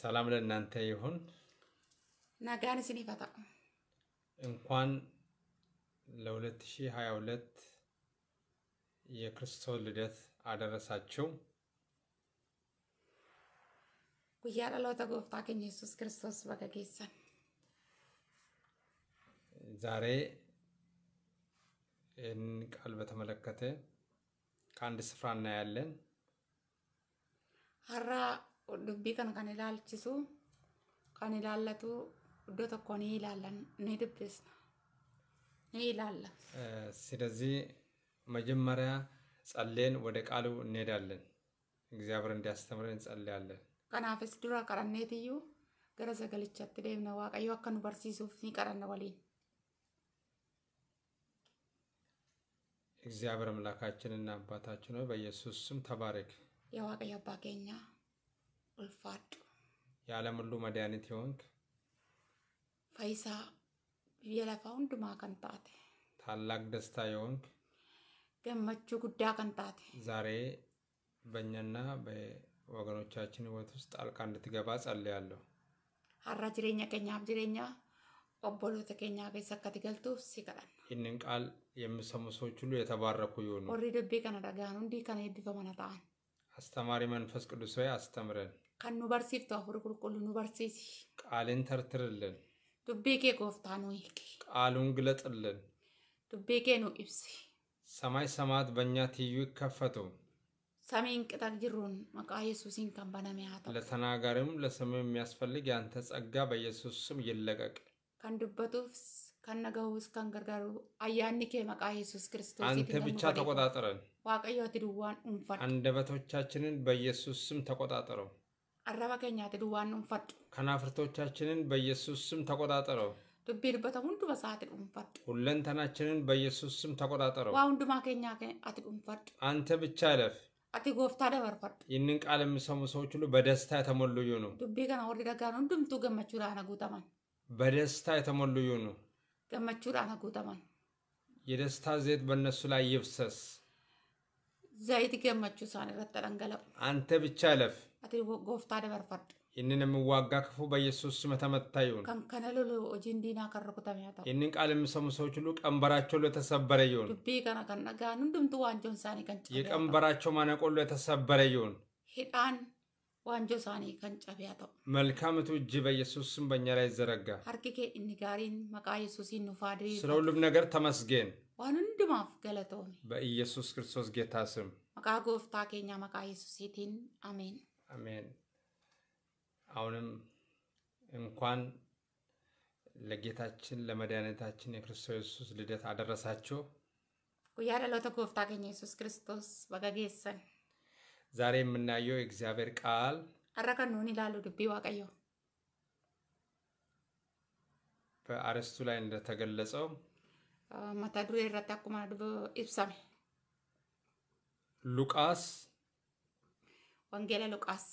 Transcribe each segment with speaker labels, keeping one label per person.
Speaker 1: ሰላም ለእናንተ ይሁን።
Speaker 2: ናጋን ስኒ ይፈታ
Speaker 1: እንኳን ለ2022 የክርስቶስ ልደት አደረሳችሁ።
Speaker 2: ጉያ ዳሎተ ጎፍታ ኬኛ ኢየሱስ ክርስቶስ በከጌሰን
Speaker 1: ዛሬ ይህን ቃል በተመለከተ ከአንድ ስፍራ እናያለን።
Speaker 2: አራ dubbii kan kan ilaalchisu kan ilaallatu iddoo tokko ni ilaalla ni dubbisna ni ilaalla።
Speaker 1: calleen ስለዚህ መጀመሪያ ጸልየን ወደ ቃሉ እንሄዳለን። እግዚአብሔር እንዲያስተምረን እንጸልያለን።
Speaker 2: kanaafis dura qaranneetiyyuu gara sagalichaatti deemna waaqayyoo akka nu barsiisuuf ni qaranna waliin።
Speaker 1: እግዚአብሔር አምላካችንና አባታችን ሆይ በኢየሱስ ስም Yaa
Speaker 2: waaqayyo abbaa keenyaa. ulfaadhu
Speaker 1: Yaalam hulluu madaanitii hoonk.
Speaker 2: Faayisaa biyya lafaa hundumaa kan taate.
Speaker 1: Taalaaq dastaa yoonk.
Speaker 2: Gammachuu guddaa kan taate.
Speaker 1: ዛሬ በእኛና በወገኖቻችን ህይወት ውስጥ ጣልቃ እንድትገባ ጸልያለሁ።
Speaker 2: Har'a jireenya keenyaaf jireenya obboloota keenyaa keessa akka ati galtuuf si kadhanna.
Speaker 1: ይህንን ቃል የሚሰሙ ሰዎች ሁሉ የተባረኩ ይሁኑ። Warri
Speaker 2: dubbii kana dhaga'an hundi kan eebbifaman haa ta'an.
Speaker 1: አስተማሪ መንፈስ ቅዱስ ሆይ አስተምረን።
Speaker 2: kan nu barsiiftu hafuura qulqullu nu barsiisi.
Speaker 1: Qaaliin tartirillin.
Speaker 2: Dubbii kee gooftaa nu hiiki.
Speaker 1: Qaaluun gilaxillin.
Speaker 2: Dubbii kee nu ibsi.
Speaker 1: Samay samaat banyaa tiyyuu ይከፈቱ
Speaker 2: ሰሜን ቅጠል ጅሩን መቃ ኢየሱስን ከን በነሜ ሀታ
Speaker 1: ለተናጋሪም ለሰሜው የሚያስፈልግ ያንተ ጸጋ በኢየሱስ ስም ይለቀቅ።
Speaker 2: ከን ዱበቱፍስ ከን ነገውስ ከን ገርጋሩ አያኒ ኬ መቃ ኢየሱስ ክርስቶስ አንተ ብቻ ተቆጣጠረን። ዋቀዮት ድዋን ኡንፈን
Speaker 1: አንደበቶቻችንን በኢየሱስ ስም ተቆጣጠረው።
Speaker 2: arraba keenyaatidu waan dhuunfadhu.
Speaker 1: Kanaaf hirtoochaችንን በኢየሱስ ስም ተቆጣጠረው።
Speaker 2: dubbii dubbata hunduma isaa ati
Speaker 1: ሁለንተናችንን በኢየሱስ ስም ተቆጣጠረው። waa
Speaker 2: hundumaa keenyaa ati dhuunfadhu.
Speaker 1: አንተ ብቻ እለፍ።
Speaker 2: አቲ ጎፍታ ደበርፈድ
Speaker 1: ይህንን ቃል የሚሰሙ ሰዎች ሁሉ በደስታ የተሞሉ ይሁኑ።
Speaker 2: ዱቢ ከነ ወርድ ደጋን ሁንዱምቱ ገመቹዳን ጉተማን
Speaker 1: በደስታ የተሞሉ ይሁኑ።
Speaker 2: ገመቹዳን ጉተማን
Speaker 1: የደስታ ዘይት በእነሱ ላይ ይፍሰስ።
Speaker 2: ዘይት ገመቹ ሳን ረተደንገለው
Speaker 1: አንተ ብቻ እለፍ።
Speaker 2: ati gooftaa dabarfadhu.
Speaker 1: Inni namni waaggaa kafu በኢየሱስ ስም ተመታ ይሁን።
Speaker 2: ከነ ሎሎ hojiin diinaa kan rukutame haa ta'u.
Speaker 1: Inni ቃል የሚሰሙ ሰዎች ሁሉ ቀንበራቸው ሁሉ የተሰበረ ይሁን።
Speaker 2: dubbii kana kan dhaga'an hundumtu waanjoon isaanii kan cabe. የቀንበራቸው
Speaker 1: ማነቆ ሁሉ የተሰበረ ይሁን።
Speaker 2: hidhaan waanjoo isaanii kan cabe haa ta'u.
Speaker 1: መልካምቱ እጅ በኢየሱስ ስም በእኛ ላይ ይዘረጋ።
Speaker 2: harki kee inni gaariin maqaa yesuusiin nufaa diriirfatu. ስለ
Speaker 1: ሁሉም ነገር ተመስገን።
Speaker 2: waan hundumaaf galatoome.
Speaker 1: በኢየሱስ ክርስቶስ ጌታ ስም።
Speaker 2: maqaa gooftaa keenya maqaa yesuusiitiin አሜን።
Speaker 1: አሜን። አሁንም እንኳን ለጌታችን ለመድኃኒታችን የክርስቶስ ኢየሱስ ልደት አደረሳችሁ።
Speaker 2: ጉያ ለሎተ ኮፍታ ገኘ ኢየሱስ ክርስቶስ በገጌሰን
Speaker 1: ዛሬ የምናየው የእግዚአብሔር ቃል
Speaker 2: አረከኑን ይላሉ ድቢ ዋቀዮ
Speaker 1: በአርስቱ ላይ እንደተገለጸው
Speaker 2: መታዱሬ ረታ ኩማ ድቦ ኢብሳሜ ሉቃስ ወንጌለ ሉቃስ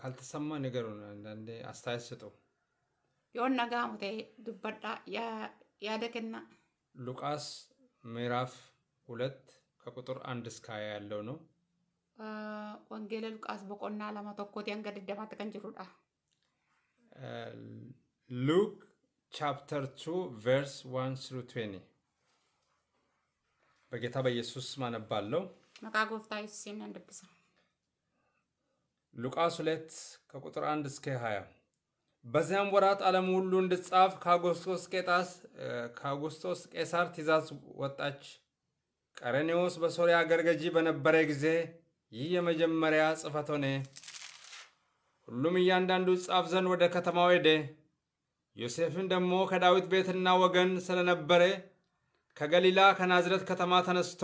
Speaker 1: ካልተሰማ ንገሩን። አንዳንዴ አስተያየት ስጡ።
Speaker 2: የሆነ ጋሙቴ ዱበዳ ያደግና
Speaker 1: ሉቃስ ምዕራፍ ሁለት ከቁጥር አንድ እስከ ሀያ ያለው ነው።
Speaker 2: ወንጌለ ሉቃስ በቆና ለመተኮት ቶኮቴ አንገድ ቀን ጅሩዳ
Speaker 1: ሉክ ቻፕተር ቱ ቨርስ ዋን ስሩ ትዌኒ በጌታ በኢየሱስ ማነባለው
Speaker 2: መቃ ጎፍታ ዩሴን
Speaker 1: ሉቃስ 2 ከቁጥር 1 እስከ 20 በዚያም ወራት ዓለም ሁሉ እንድትጻፍ ከአውግስጦስ ቄሳር ትእዛዝ ወጣች። ቀረኔዎስ በሶርያ አገር ገዢ በነበረ ጊዜ ይህ የመጀመሪያ ጽሕፈት ሆነ። ሁሉም እያንዳንዱ ጻፍ ዘንድ ወደ ከተማው ሄደ። ዮሴፍን ደግሞ ከዳዊት ቤትና ወገን ስለነበረ ከገሊላ ከናዝረት ከተማ ተነስቶ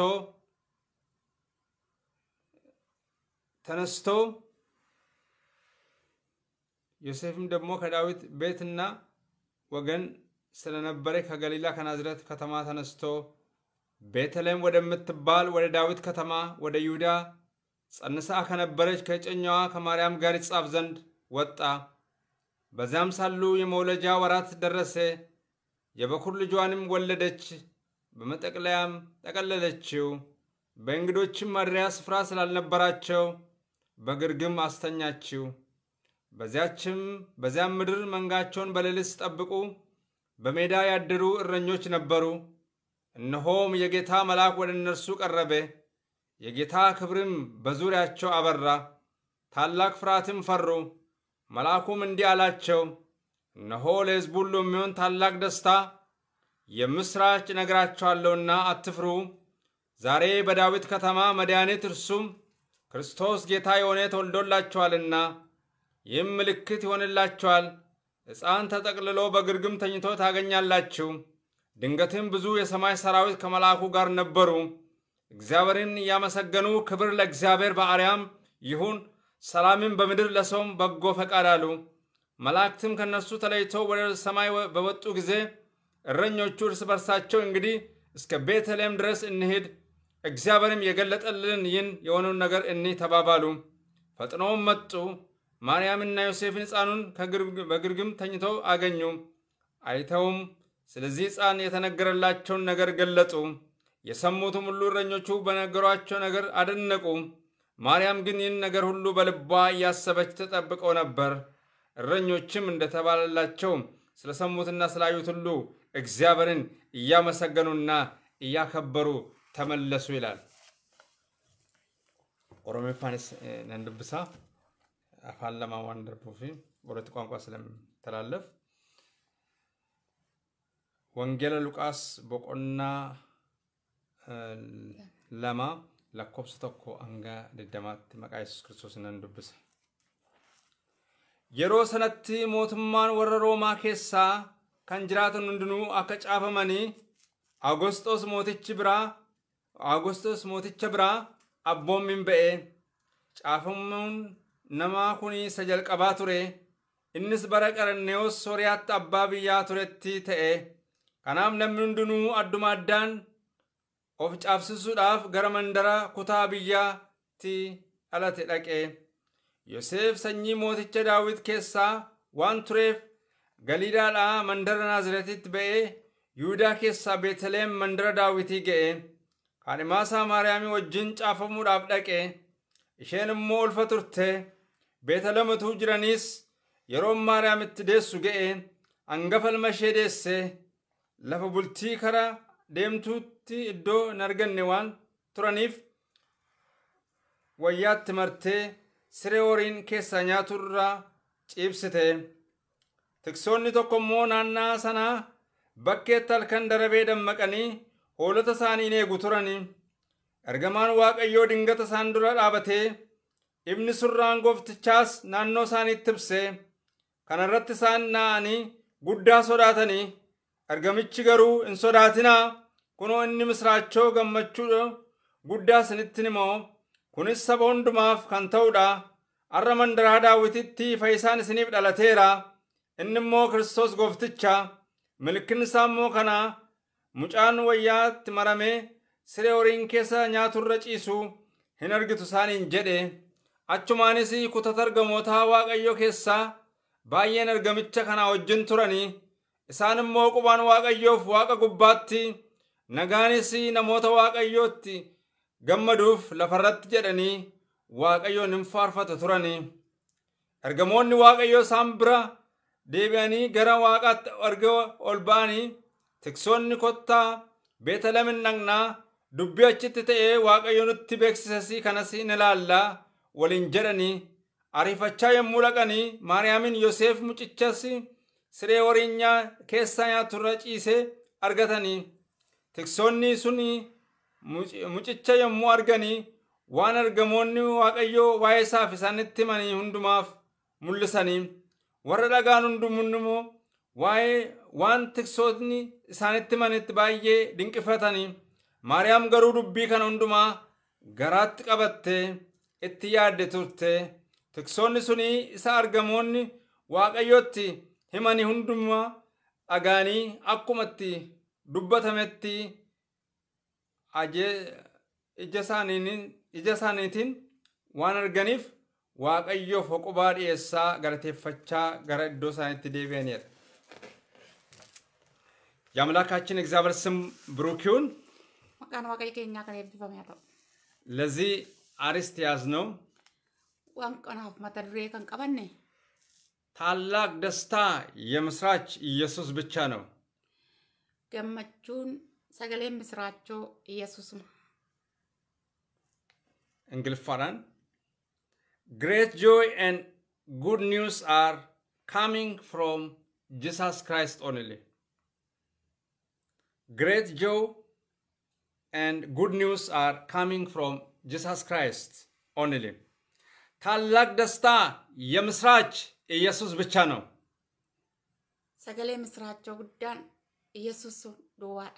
Speaker 1: ተነስቶ ዮሴፍም ደግሞ ከዳዊት ቤትና ወገን ስለነበረ ከገሊላ ከናዝረት ከተማ ተነስቶ ቤተልሔም ወደምትባል ወደ ዳዊት ከተማ ወደ ይሁዳ ጸንሳ ከነበረች ከጨኛዋ ከማርያም ጋር ይጻፍ ዘንድ ወጣ። በዚያም ሳሉ የመውለጃ ወራት ደረሰ። የበኩር ልጇንም ወለደች። በመጠቅለያም ጠቀለለችው። በእንግዶችም ማደሪያ ስፍራ ስላልነበራቸው በግርግም አስተኛችው። በዚያችም በዚያም ምድር መንጋቸውን በሌሊት ሲጠብቁ በሜዳ ያደሩ እረኞች ነበሩ። እነሆም የጌታ መልአክ ወደ እነርሱ ቀረበ፣ የጌታ ክብርም በዙሪያቸው አበራ። ታላቅ ፍርሃትም ፈሩ። መልአኩም እንዲህ አላቸው፣ እነሆ ለሕዝቡ ሁሉ የሚሆን ታላቅ ደስታ የምስራች ነግራችኋለሁና አትፍሩ። ዛሬ በዳዊት ከተማ መድኃኒት እርሱም ክርስቶስ ጌታ የሆነ ተወልዶላችኋልና፣ ይህም ምልክት ይሆንላችኋል። ሕፃን ተጠቅልሎ በግርግም ተኝቶ ታገኛላችሁ። ድንገትም ብዙ የሰማይ ሰራዊት ከመልአኩ ጋር ነበሩ፣ እግዚአብሔርን እያመሰገኑ ክብር ለእግዚአብሔር በአርያም ይሁን፣ ሰላምን በምድር ለሰውም በጎ ፈቃድ አሉ። መላእክትም ከነሱ ተለይቶ ወደ ሰማይ በወጡ ጊዜ እረኞቹ እርስ በርሳቸው እንግዲህ እስከ ቤተልሔም ድረስ እንሄድ፣ እግዚአብሔርም የገለጠልን ይህን የሆነውን ነገር እኒህ ተባባሉ። ፈጥነውም መጡ። ማርያምና ዮሴፍን ሕፃኑን በግርግም ተኝተው አገኙ። አይተውም ስለዚህ ሕፃን የተነገረላቸውን ነገር ገለጡ። የሰሙትም ሁሉ እረኞቹ በነገሯቸው ነገር አደነቁ። ማርያም ግን ይህን ነገር ሁሉ በልቧ እያሰበች ተጠብቀው ነበር። እረኞችም እንደተባለላቸው ስለሰሙትና ስላዩት ሁሉ እግዚአብሔርን እያመሰገኑና እያከበሩ ተመለሱ ይላል። ኦሮሜ ኦሮሜፋንስ ነንድብሳ አፋን ለማዋን ደርቡፊ በሁለት ቋንቋ ስለሚተላለፍ ወንጌለ ሉቃስ በቆና ለማ ለኮብስ ተኮ አንጋ ድደማት መቃ የሱስ ክርስቶስ ነንድብሳ የሮ ሰነቲ ሞትማን ወረ ሮማ ኬሳ kan jiraatan hundinuu akka caafamanii Agostoos mootichi biraa Agostoos mooticha biraa abboommin ba'ee caafamuun namaa kun isa jalqabaa ture innis bara qaranneewos sooriyaatti abbaa biyyaa turetti ta'e kanaaf namni hundinuu adduma addaan of caafsisuudhaaf gara mandara kutaa biyyaatti dhalate dhaqee yoseef sanyii mooticha daawit keessaa waan tureef galiidhaadhaa mandara naazreetitti ba'ee yihudaa keessaa beetaleem mandara daawitii ga'e haadhimaasaa maariyaamii wajjin caafamuudhaaf dhaqe isheen immoo ulfa turte beeta lamatuu jiraniis yeroon maariyaamitti deessu ga'e hangafa ilma ishee deesse lafa bultii kara deemtuutti iddoo hin arganne waan turaniif wayyaatti martee siree horiin keessaa nyaaturraa ciibsite. Tiksoonni tokko immoo naannaa sanaa bakkeetti halkan darabee dammaqanii hoolota isaanii in eegu turani. Ergamaan Waaqayyoo dingata isaan dura dhaabatee ibni surraan gooftichaas naannoo isaaniitti ibse. Kana irratti isaan naa'anii guddaa sodaatanii argamichi garuu in sodaatinaa kunoo inni misraachoo gammachuu guddaa isinittin immoo kunis saba hundumaaf kan ta'udha. Har'a mandaraa daawwititti fayyisaan isiniif dhalateera. inni immoo Kiristoos gooftichaa milkin isaa immoo kanaa mucaan wayyaatti maramee siree horiin keessa nyaaturra ciisu hin argitu isaaniin jedhe achumaanis kutata argamootaa waaqayyo keessaa baay'een argamicha kanaa wajjin turanii isaan immoo qubaan waaqayyoof waaqa gubbaatti nagaanis namoota waaqayyootti gammaduuf lafarratti jedhanii waaqayyoon hin faarfata turanii ergamoonni waaqayyoo isaan bira deebi'anii gara waaqaatti erga ol ba'anii tiksoonni kottaa beeta beetalamin dhaqnaa dubbii achitti ta'ee waaqayyo nutti beeksisasii kanas in ilaallaa waliin jedhanii ariifachaa yommuu dhaqanii maariyaamin yoseef mucichas siree warinyaa keessaa nyaaturra ciisee argatanii tiksoonni sun mucicha yommuu arganii waan argamoonni waaqayyoo waa'ee isaaf isaanitti himanii hundumaaf mul'isanii warra dhagaan hundumun immoo waa'ee waan tiksootni isaanitti himanitti baay'ee dinqifatanii maariyaam garuu dubbii kana hundumaa garaatti qabattee itti yaadde turte tiksonni sunii isa argamoonni waaqayyotti himani hundumaa dhagaanii akkumatti dubbatametti ija isaaniitiin waan arganiif waaqayyoof hoqubaa dhiyeessaa galateeffachaa gara iddoo isaaniitti deebi'aniidha. የአምላካችን እግዚአብሔር ስም ብሩክ ይሁን።
Speaker 2: መቃን ዋቀይ ከኛ ከነ ይብፈም ያለው
Speaker 1: ለዚህ አርስት ያዝነው
Speaker 2: ዋንቀናፍ መተድሬ ከንቀበኔ
Speaker 1: ታላቅ ደስታ የምስራች ኢየሱስ ብቻ ነው።
Speaker 2: ገመቹን ሰገሌ ምስራቾ ኢየሱስም
Speaker 1: እንግልፋራን Great joy and good news are coming from Jesus Christ only. Great joy and good news are coming from Jesus Christ only. ታላቅ ደስታ የምስራች ኢየሱስ ብቻ ነው።
Speaker 2: ሰገሌ ምስራቸው ጉዳን ኢየሱስ ድዋዳ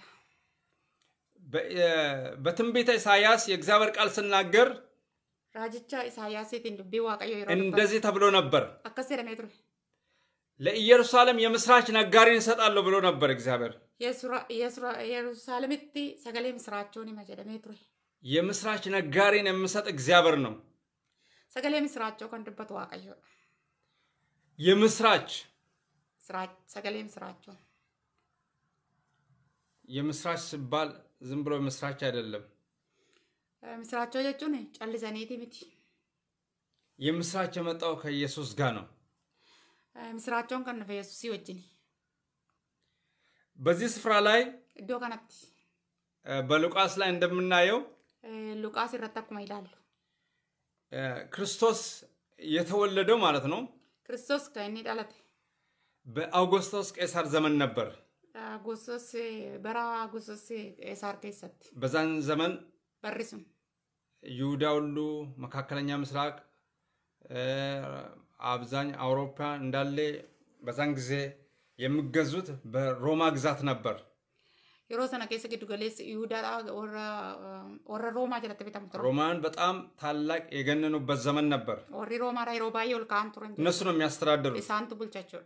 Speaker 1: በትንቢተ ኢሳያስ የእግዚአብሔር ቃል ስናገር
Speaker 2: raajicha Isaayyaasiitiin dubbii Waaqayyoo yeroo እንደዚህ ተብሎ ነበር። akkas jedhamee
Speaker 1: ለኢየሩሳሌም የምስራች ነጋሪን እሰጣለሁ ብሎ ነበር እግዚአብሔር።
Speaker 2: ኢየሩሳሌምቲ ሰገሌ ምስራቸውን ሂማ ጀደሜ ቱሬ።
Speaker 1: የምስራች ነጋሪን የምሰጥ እግዚአብሔር ነው።
Speaker 2: ሰገሌ ምስራቸው ከንድበት ድበት ዋቀዮ
Speaker 1: የምስራች
Speaker 2: ሰገሌ ምስራቸው
Speaker 1: የምስራች ሲባል ዝም ብሎ ምስራች አይደለም።
Speaker 2: ምስራቸው ጀቹን ጨልሰኔቲ ምቲ
Speaker 1: የምስራች መጣው ከኢየሱስ ጋር ነው።
Speaker 2: ምስራቸውን ከነፈ ኢየሱስ ይወጅን
Speaker 1: በዚህ ስፍራ ላይ እዶ ከነት በሉቃስ ላይ እንደምናየው
Speaker 2: ሉቃስ ይረታኩማ ይላሉ
Speaker 1: ክርስቶስ የተወለደው ማለት ነው።
Speaker 2: ክርስቶስ ከእኔ ጣላት
Speaker 1: በአውጎስቶስ ቄሳር ዘመን ነበር።
Speaker 2: አጎስቶስ በራ አጎስቶስ ቄሳር ከሰት
Speaker 1: በዛን ዘመን በርሱም ይሁዳ ሁሉ መካከለኛ ምስራቅ አብዛኝ አውሮፓ እንዳለ በዛን ጊዜ የሚገዙት በሮማ ግዛት ነበር።
Speaker 2: የሮ ሰነ ኬሰ ግዱ ገሌስ ይሁዳ ወረ ሮማ ጀለተ ቤታ
Speaker 1: ሮማን በጣም ታላቅ የገነኑበት ዘመን ነበር።
Speaker 2: ወሪ ሮማ ራይ የሮ ባየ ልካን ቱረ እነሱ
Speaker 1: ነው የሚያስተዳድሩ
Speaker 2: ሳንቱ ቡልቻቸው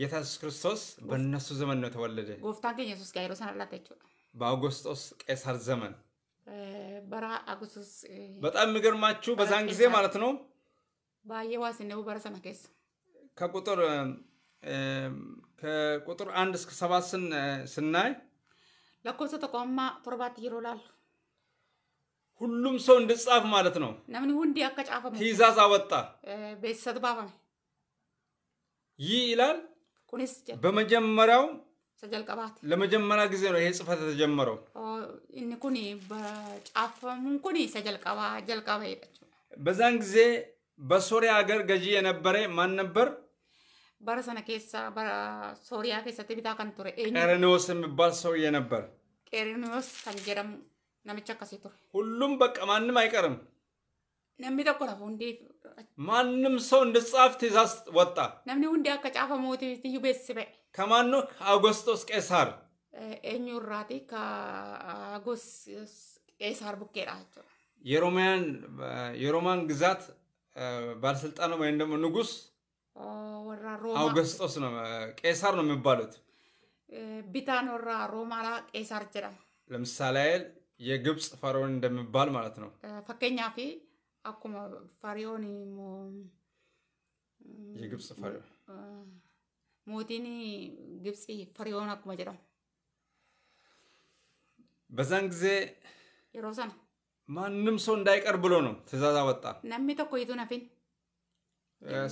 Speaker 1: ጌታ ኢየሱስ ክርስቶስ በእነሱ ዘመን ነው የተወለደ።
Speaker 2: ጎፍታን ከኢየሱስ ጋር የሮ ሰነ ላታቸው
Speaker 1: ቄሳር ዘመን በጣም የሚገርማችሁ በዛን ጊዜ ማለት ነው ከቁጥር ከቁጥር አንድ እስከ ሰባት ስናይ
Speaker 2: ለኮብሰ ተቋማ ቶርባት ይሮላል
Speaker 1: ሁሉም ሰው እንድጻፍ ማለት ነው
Speaker 2: ነምን ሁንዲ ያከጫፈ
Speaker 1: ትእዛዝ አወጣ ቤተሰብ ባፈ ይህ ይላል በመጀመሪያው sajalqabaati. ለመጀመሪያ ጊዜ ነው ይሄ ጽፈት የተጀመረው።
Speaker 2: እኒ ኩን በጫፈሙን ኩን ሰጀልቀባ ጀልቀባ ሄዳችሁ
Speaker 1: በዛን ጊዜ በሶሪያ ሀገር ገዢ የነበረ ማን
Speaker 2: ነበር? በረሰነ ኬሳ በሶሪያ ኬሳ ቢታ ከንቱረ ቱረ
Speaker 1: የሚባል ሰውዬ ነበር።
Speaker 2: ቀሬኒዎስ ከንጀረም ጀደሙ ነምቻ ከሴ ሁሉም በቃ ማንም አይቀርም። ነሚ እንዴት
Speaker 1: ማንም ሰው እንድጻፍ ትእዛዝ ወጣ።
Speaker 2: ነምኒ ውንዲ አከ ሞት ትዩ ቤስበ
Speaker 1: ከማኑ አጎስጦስ ቄሳር
Speaker 2: ኤኙራቲ ከአጎስ ቄሳር ቡኬራቸው
Speaker 1: የሮማያን የሮማን ግዛት ባለስልጣን ወይም ደግሞ ንጉስ አውገስጦስ ነው ቄሳር ነው የሚባሉት።
Speaker 2: ቢታን ወራ ሮማላ ቄሳር ይችላል
Speaker 1: ለምሳሌ ያህል የግብፅ ፈርዖን እንደሚባል ማለት ነው።
Speaker 2: ፈከኛ ፊ akkuma fariyoon
Speaker 1: Gibsi fariyoon.
Speaker 2: Mootiin Gibsi fariyoon akkuma jedhamu. Bazaan ጊዜ yeroo sana
Speaker 1: ማንም ሰው እንዳይቀር ብሎ ነው ትእዛዝ አወጣ።
Speaker 2: ነሚ tokko ይቱ ነፊን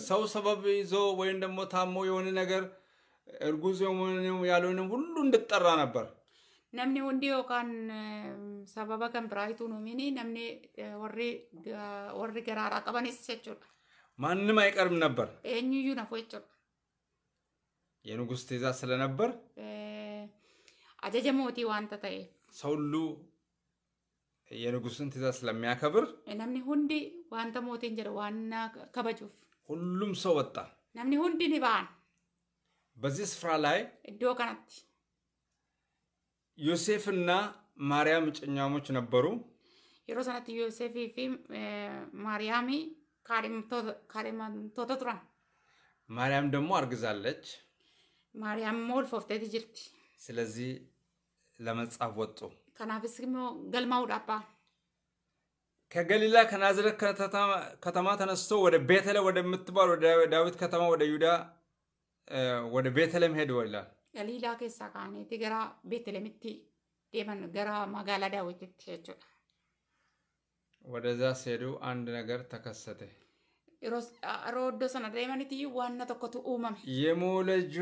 Speaker 1: ሰው ሰበብ ይዞ ወይም ደግሞ ታሞ የሆነ ነገር እርጉዝ ያልሆነ ሁሉ እንድጠራ ነበር።
Speaker 2: ነምኒ ሁንዲ ዮካን sababa kan biraa hituu nuumini namni eh, warri garaaraa qabanis jechuudha.
Speaker 1: ማንም አይቀርም ነበር።
Speaker 2: ኤኝዩ ነፎ ጀቹ
Speaker 1: የንጉሥ ትእዛዝ ስለነበር
Speaker 2: አጀጀ ሞቲ ዋንተ ተኤ
Speaker 1: ሰው ሁሉ የንጉሥን ትእዛዝ ስለሚያከብር
Speaker 2: ነምኒ ሁንዲ ዋንተ ሞቲን ጀደ ዋና ከበጁፍ
Speaker 1: ሁሉም ሰው ወጣ።
Speaker 2: ነምኒ ሁንዲ ኒባን
Speaker 1: በዚህ ስፍራ ላይ እዶ ከናት ዮሴፍና ማርያም ጭኛሞች ነበሩ።
Speaker 2: Yeroo sanatti ፊ ማርያሚ Maariyaamii
Speaker 1: ማርያም ደግሞ አርግዛለች።
Speaker 2: ማርያም ሞል ፎፍቴት ጅርቲ።
Speaker 1: ስለዚህ ለመጻፍ ወጡ።
Speaker 2: ከናፍስ ግሞ ገልማውዳባ
Speaker 1: ከገሊላ ከናዝሬት ከተማ ተነስቶ ወደ ቤተለ ወደምትባል ወደ ዳዊት ከተማ ወደ ዩዳ ወደ ቤተለም ሄዱ ይላል።
Speaker 2: ገሊላ ከሳካኔ ካኔ ገራ ቤተልሔምቲ ደመን ገራ ማጋላ ዳዊት ትሸቹ
Speaker 1: ወደዛ ሲሄዱ አንድ ነገር ተከሰተ።
Speaker 2: ሮዶ ሰነ ደመኒት ዋና ተኮቱ ኡመም
Speaker 1: የሞለጇ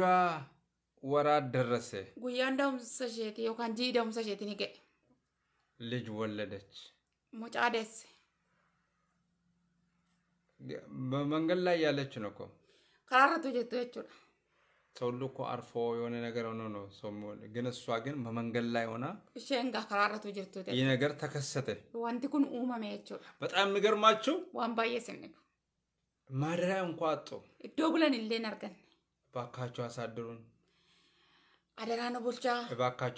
Speaker 1: ወራት ደረሰ።
Speaker 2: ጉያ እንደምሰ ሸት ዮካን ጂ ንገ
Speaker 1: ልጅ ወለደች። ሙጫ ደስ ላይ ያለች ነው እኮ ከራረቱ ሰው ሁሉ እኮ አርፎ የሆነ ነገር ሆኖ ነው። ግን እሷ ግን በመንገድ ላይ ሆና
Speaker 2: ሸንጋ ከራረቱ ጅርቱ ይህ
Speaker 1: ነገር ተከሰተ። ዋንቲ ኩን በጣም የሚገርማችሁ ማደሪያ እንኳ አጡ።
Speaker 2: እዶ ብለን አርገን አሳድሩን አደራ ነው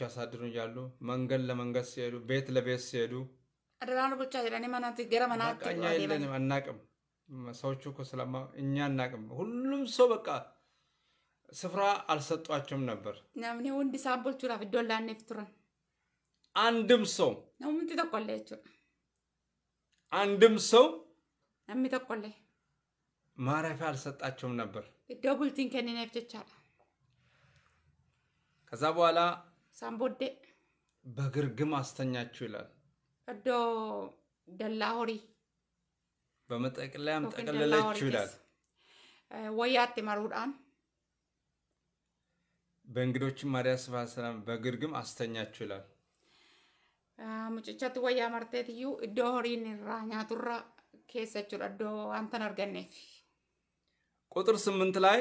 Speaker 1: አሳድሩን እያሉ መንገድ ለመንገድ ሲሄዱ፣ ቤት ለቤት ሲሄዱ
Speaker 2: አደራ ነው ገረ የለንም
Speaker 1: አናቅም። ሰዎቹ እኮ ስለማ እኛ አናቅም። ሁሉም ሰው በቃ ስፍራ አልሰጧቸውም ነበር።
Speaker 2: ናምኔ ወንድ ሳቦልቹራፍ ዶላን ፍቱረን
Speaker 1: አንድም ሰው ነው
Speaker 2: ናምንቲ ተቆለቹ
Speaker 1: አንድም ሰው ናሚ ተቆለ ማረፊያ አልሰጣቸውም ነበር።
Speaker 2: ደቡል ቲንከን ነፍቸቻለ ከዛ በኋላ ሳምቦዴ
Speaker 1: በግርግም አስተኛችሁ ይላል።
Speaker 2: እዶ ደላ ሆሪ
Speaker 1: በመጠቅለያም ጠቀለለችው ይላል
Speaker 2: ወያት ማሩዳን
Speaker 1: በእንግዶች ማርያ ስፋ ሰላም በግርግም አስተኛችሁ ይላል።
Speaker 2: ሙጭቻት ወያ መርቴት እዩ ዶሪን ራ ኛቱራ ኬሰችሁ ዶ አንተን አርገኔፊ
Speaker 1: ቁጥር ስምንት ላይ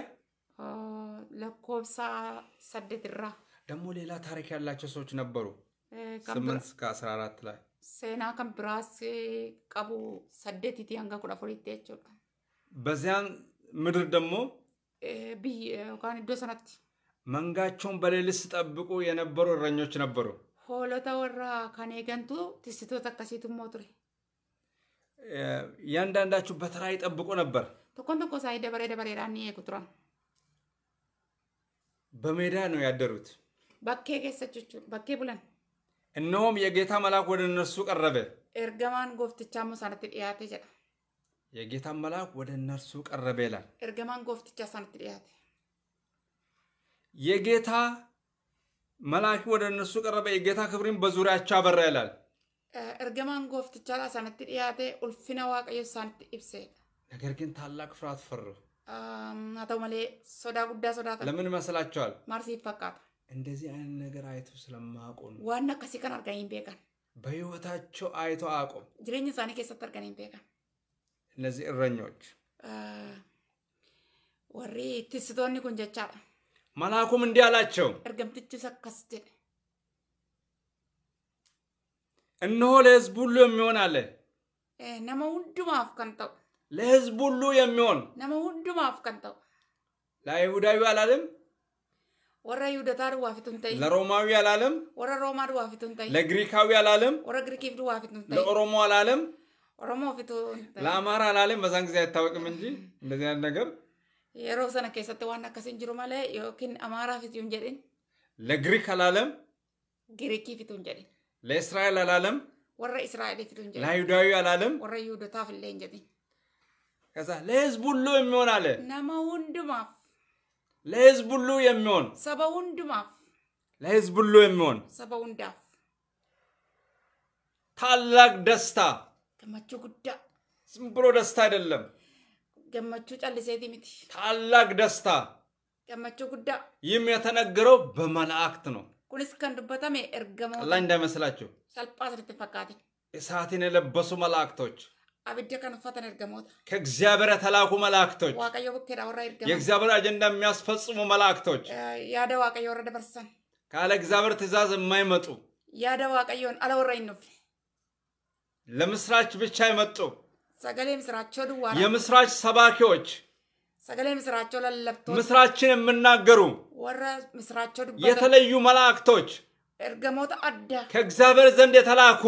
Speaker 2: ለኮብሳ ሰደት ራ
Speaker 1: ደግሞ ሌላ ታሪክ ያላቸው ሰዎች ነበሩ። ስምንት እስከ አስራ አራት ላይ
Speaker 2: ሴና ከም ብራስ ቀቡ ሰደት ቲ ኩዳ ፎሪት ያቸው
Speaker 1: በዚያን ምድር ደግሞ
Speaker 2: ብይ ዶ ሰናት
Speaker 1: መንጋቸውን በሌሊት ሲጠብቁ የነበሩ እረኞች ነበሩ።
Speaker 2: ሆሎታ ወራ ከኔ ገንቱ ትስቶ አካሲቱሞ ቱሬ
Speaker 1: እያንዳንዳችሁ በተራ ይጠብቁ ነበር።
Speaker 2: ቶኮን ቶኮ ሳይ ደበሬ ደበሬ ዳኒ ቱራን
Speaker 1: በሜዳ ነው ያደሩት።
Speaker 2: ባኬ ኬሰችቹ ባኬ ብለን
Speaker 1: እነሆም የጌታ መልአክ ወደ እነርሱ ቀረበ።
Speaker 2: እርገማን ጎፍትቻ ሙሳነት ዲያቴ ጀ
Speaker 1: የጌታ መልአክ ወደ እነርሱ ቀረበ ይላል።
Speaker 2: እርገማን ጎፍትቻ ሳነት ዲያቴ
Speaker 1: የጌታ መልአክ ወደ እነሱ ቀረበ፣ የጌታ ክብርን በዙሪያቸው አበራ ይላል።
Speaker 2: እርገማን ጎፍትቻ ሳነት ዲያቴ ኡልፊነ ዋቀዮ ሳንቲ ኢብሴ።
Speaker 1: ነገር ግን ታላቅ ፍርሃት ፈሩ።
Speaker 2: አቶ መሌ ሶዳ ጉዳ ሶዳ ለምን መስላቸዋል? ማርሲ ይፈቃት
Speaker 1: እንደዚህ አይነት ነገር አይቶ ስለማያውቁ ነው።
Speaker 2: ዋና ከሲ ቀን አርጋኝ ቤቀን
Speaker 1: በህይወታቸው አይቶ አቆም
Speaker 2: ጅረኝ ሳኒ ኬሰት አርጋኝን ቤቀን
Speaker 1: እነዚህ እረኞች
Speaker 2: ወሪ ትስቶኒ ጉንጀቻ ጀቻ
Speaker 1: መልአኩም እንዲህ አላቸው፣
Speaker 2: እርገምትች ሰከስት
Speaker 1: እነሆ ለሕዝብ ሁሉ የሚሆን አለ
Speaker 2: ነመ ሁንዱማፍ ከንተው
Speaker 1: ለሕዝብ ሁሉ የሚሆን
Speaker 2: ነመ ሁንዱማፍ ከንተው
Speaker 1: ለአይሁዳዊ አላለም
Speaker 2: ወረ ይሁደታ ድዋፊቱን ተይ
Speaker 1: ለሮማዊ አላለም
Speaker 2: ወረ ሮማ ድዋፊቱን ተይ
Speaker 1: ለግሪካዊ አላለም
Speaker 2: ወረ ግሪኪፍ ድዋፊቱን
Speaker 1: ተይ ለኦሮሞ አላለም
Speaker 2: ኦሮሞ ፊቱን
Speaker 1: ለአማራ አላለም። በዛን ጊዜ አይታወቅም እንጂ እንደዚህ አይነት ነገር
Speaker 2: yeroo sana keessatti waan akkas hin jiru malee yookiin amaaraaf itti hin jedhin.
Speaker 1: ለግሪክ አላለም
Speaker 2: ግሪክ ፊቱ hin jedhin.
Speaker 1: Le Israa'el አላለም
Speaker 2: warra Israa'eliif hin jedhin.
Speaker 1: Yudaayu አላለም
Speaker 2: warra Yudotaaf illee hin jedhin.
Speaker 1: Kasa ለህዝብ ሁሉ yemmuu naale.
Speaker 2: Nama hundumaaf.
Speaker 1: ለህዝብ ሁሉ yemmuu.
Speaker 2: Saba hundumaaf.
Speaker 1: ለህዝብ ሁሉ yemmuu. Saba hundaaf. Taallaaq ደስታ
Speaker 2: Gammachuu guddaa.
Speaker 1: Simbiroo ብሎ idallam.
Speaker 2: ገመቹ ጨልሴቲ ሚቲ ታላቅ ደስታ ገመቹ ጉዳ
Speaker 1: ይህም የተነገረው በመላእክት ነው።
Speaker 2: ኩኒስ ከን ዱበተሜ ኤርገሞ
Speaker 1: እንዳይመስላችሁ
Speaker 2: ሰልጳ ስልትፈካቲ
Speaker 1: እሳትን የለበሱ መላእክቶች
Speaker 2: አብደ ከን ፈተን
Speaker 1: ከእግዚአብሔር የተላኩ መላእክቶች
Speaker 2: ዋቀዮ ብኬዳ ወራ ኤርገሞ
Speaker 1: የእግዚአብሔር አጀንዳ የሚያስፈጽሙ መላእክቶች
Speaker 2: ያደ ዋቀዮ ወረደ በርሰን
Speaker 1: ካለ እግዚአብሔር ትእዛዝ የማይመጡ
Speaker 2: ያደ ዋቀዮን አለወረኝ ነው
Speaker 1: ለምስራች ብቻ ይመጡ የምስራች ሰባኪዎች ምስራችን የምናገሩ የተለዩ መላእክቶች ከእግዚአብሔር ዘንድ የተላኩ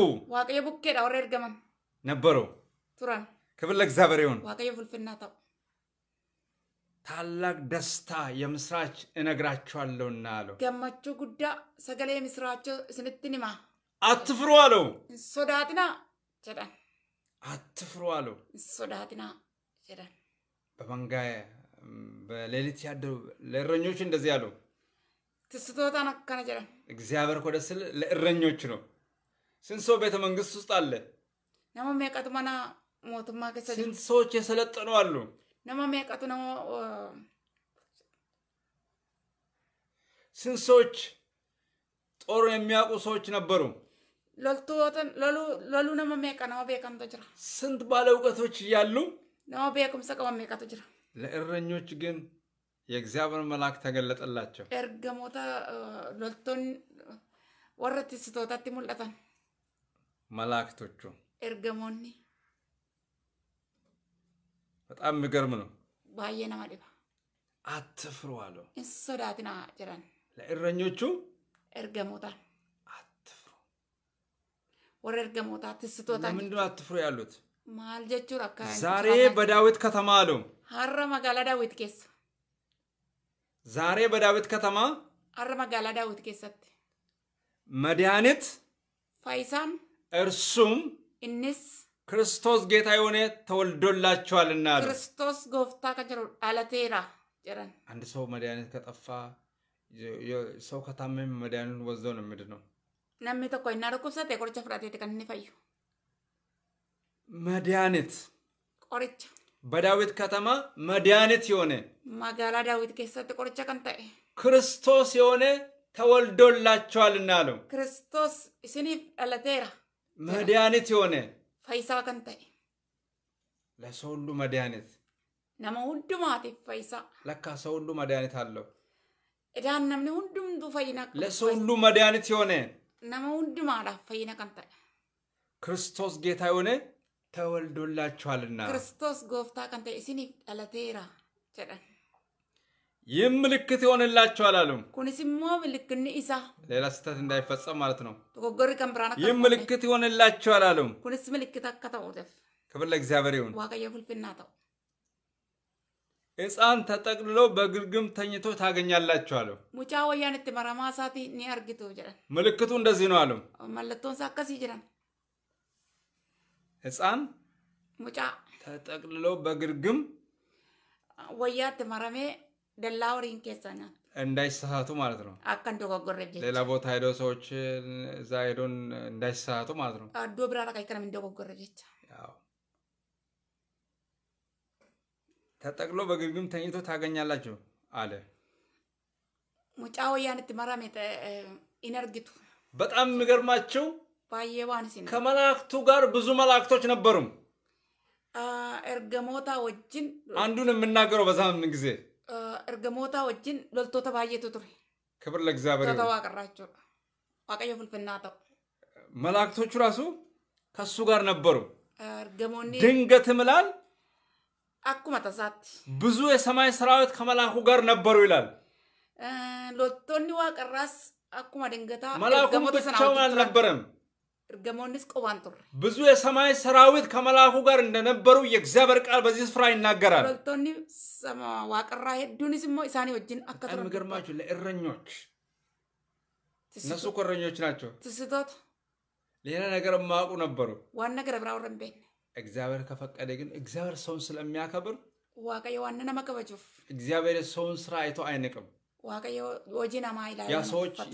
Speaker 1: ነበሩ። ክብር ለእግዚአብሔር ይሁን። ታላቅ ደስታ የምስራች እነግራችኋለሁና አለው።
Speaker 2: ገመቹ ጉዳ ሰገሌ ምስራቸው ስንትንማ
Speaker 1: አትፍሩ አለው።
Speaker 2: ሶዳትና ጀዳን
Speaker 1: አትፍሩ አለው።
Speaker 2: ሶዳትና ጀዳን
Speaker 1: በመንጋ በሌሊት ያደሩ ለእረኞቹ እንደዚህ አለው።
Speaker 2: ትስቶታ ነካነ ይችላል።
Speaker 1: እግዚአብሔር ኮደ ስል ለእረኞች ነው። ስንት ሰው ቤተ መንግስት ውስጥ አለ?
Speaker 2: ነማ ሜቀቱ መና ሞቱማ ገሰ ስንት
Speaker 1: ሰዎች የሰለጠኑ አሉ?
Speaker 2: ነማ ሜቀቱ ነሞ
Speaker 1: ስንት ሰዎች ጦሩን የሚያውቁ ሰዎች ነበሩ?
Speaker 2: loltuuwwan loluu nama meeqa nama beekamtu jira? ስንት
Speaker 1: ባለ እውቀቶች እያሉ
Speaker 2: nama beekumsa qaban meeqatu jira?
Speaker 1: ለእረኞች ግን የእግዚአብሔር መልአክ ተገለጠላቸው።
Speaker 2: ergamoota loltoonni warra tissitootaatti mul'atan
Speaker 1: መላእክቶቹ
Speaker 2: ergamoonni
Speaker 1: በጣም የሚገርም ነው።
Speaker 2: baay'ee nama dhiba.
Speaker 1: አትፍሩ አሉ።
Speaker 2: hin sodaatina jedhan
Speaker 1: ለእረኞቹ
Speaker 2: ergamootaan ወረርገ መውጣት ስቶታ ለምንድን
Speaker 1: አትፍሩ ያሉት
Speaker 2: ማልጀቹ ረካ ዛሬ
Speaker 1: በዳዊት ከተማ አሉ
Speaker 2: አረ መጋላ ዳዊት ኬስ
Speaker 1: ዛሬ በዳዊት ከተማ
Speaker 2: አረ መጋላ ዳዊት ኬሰት መድኃኒት ፋይሳን እርሱም እንስ
Speaker 1: ክርስቶስ ጌታ የሆነ ተወልዶላቸዋልና
Speaker 2: ክርስቶስ ጎፍታ ከጀሮ አለቴራ
Speaker 1: አንድ ሰው መድኃኒት ከጠፋ ሰው ከታመም መድኃኒቱን ወዘው ነው የምድነው
Speaker 2: namni tokko innaa dhukkubsatte qoricha fudhateeti kan inni fayyu.
Speaker 1: መድኃኒት ቆሪቻ በዳዊት ከተማ መድኃኒት የሆነ
Speaker 2: መጋላ ዳዊት ኬሰት ቆሪቻ ቀን ታኤ
Speaker 1: ክርስቶስ የሆነ ተወልዶላቸዋልና አለው።
Speaker 2: ክርስቶስ እስኒፍ ዳለቴራ
Speaker 1: መድኃኒት የሆነ
Speaker 2: ፈይሳ ቀን ታኤ
Speaker 1: ለሰው ሁሉ መድኃኒት
Speaker 2: ነመ ሁንዱማቲፍ ፈይሳ
Speaker 1: ለካ ሰው ሁሉ መድኃኒት አለው።
Speaker 2: እዳን ነምኒ ሁንዱምቱ ፈይና
Speaker 1: ለሰው ሁሉ መድኃኒት የሆነ
Speaker 2: ነመ ውድ fayyina kan ta'e.
Speaker 1: Kiristoos geetaa yoone ተወልዶላችኋልና ክርስቶስ
Speaker 2: ጎፍታ ቀንተ እስኒፍ ጠለቴራ ጀደን
Speaker 1: ይህም ምልክት ይሆንላችኋል አሉ
Speaker 2: ኩኒስሞ ምልክኒ ኢሳ
Speaker 1: ሌላ ስህተት እንዳይፈጸም ማለት ነው
Speaker 2: ተጎገሪ ቀንብራና ይህም
Speaker 1: ምልክት ይሆንላችኋል አሉ
Speaker 2: ኩኒስ ምልክት አከተው አከተውደፍ
Speaker 1: ክብር ለእግዚአብሔር ይሁን
Speaker 2: ዋቀየ ፍልፍና ተው
Speaker 1: ህፃን ተጠቅልሎ በግርግም ተኝቶ ታገኛላችሁ አለው።
Speaker 2: ሙጫ ወያን እት መረማ ሳቲ
Speaker 1: ምልክቱ እንደዚህ ነው አለው።
Speaker 2: መለቶን ሳከሲ ጀለን ሕፃን ሙጫ
Speaker 1: ተጠቅልሎ በግርግም
Speaker 2: ወያ መረሜ ደላው ሪን
Speaker 1: እንዳይሳሳቱ ማለት ነው።
Speaker 2: አካ እንደጓጎረ ሌላ
Speaker 1: ቦታ ሄዶ ሰዎች እዛ ሄዶን እንዳይሳሳቱ ማለት ነው።
Speaker 2: አዶ ብራራ ካይከረም እንደጓጎረ ጀቻ
Speaker 1: ተጠቅሎ በግርግም ተኝቶ ታገኛላችሁ አለ።
Speaker 2: ሙጫ ወያንት መራሜጠ ኢነርግቱ
Speaker 1: በጣም የሚገርማችሁ ከመላእክቱ ጋር ብዙ መላእክቶች ነበሩም።
Speaker 2: እርገሞታ ወጅን
Speaker 1: አንዱን የምናገረው በዛምን ጊዜ
Speaker 2: እርገሞታ ወጅን ሎልቶ ተባየቱ ቱሬ
Speaker 1: ክብር ለእግዚአብሔር
Speaker 2: ተዋቀራቸው ዋቀዮ ፍልፍና ተው
Speaker 1: መላእክቶቹ ራሱ ከሱ ጋር ነበሩ። ድንገት ምላል
Speaker 2: akkuma tasaatti.
Speaker 1: ብዙ የሰማይ ሰራዊት ከመላኩ ጋር ነበሩ ይላል።
Speaker 2: ሎቶኒ waaqarraas akkuma dangataa መልአኩም ብቻውን አልነበረም። እርገሞንስ ቆባን ቱር
Speaker 1: ብዙ የሰማይ ሰራዊት ከመላኩ ጋር እንደነበሩ የእግዚአብሔር ቃል በዚህ ስፍራ ይናገራል።
Speaker 2: ሎቶonni waaqarraa hedduunis immoo isaanii wajjin akka የሚገርማችሁ ለእረኞች
Speaker 1: እነሱ እኮ እረኞች ናቸው። ትስቶት ሌላ ነገር ማቁ ነበሩ
Speaker 2: ዋን ነገር ብራ ወረንቤን
Speaker 1: እግዚአብሔር ከፈቀደ ግን እግዚአብሔር ሰውን ስለሚያከብር
Speaker 2: ዋቀየ ዋንነ መከበጁፍ
Speaker 1: እግዚአብሔር ሰውን ስራ አይቶ አይንቅም።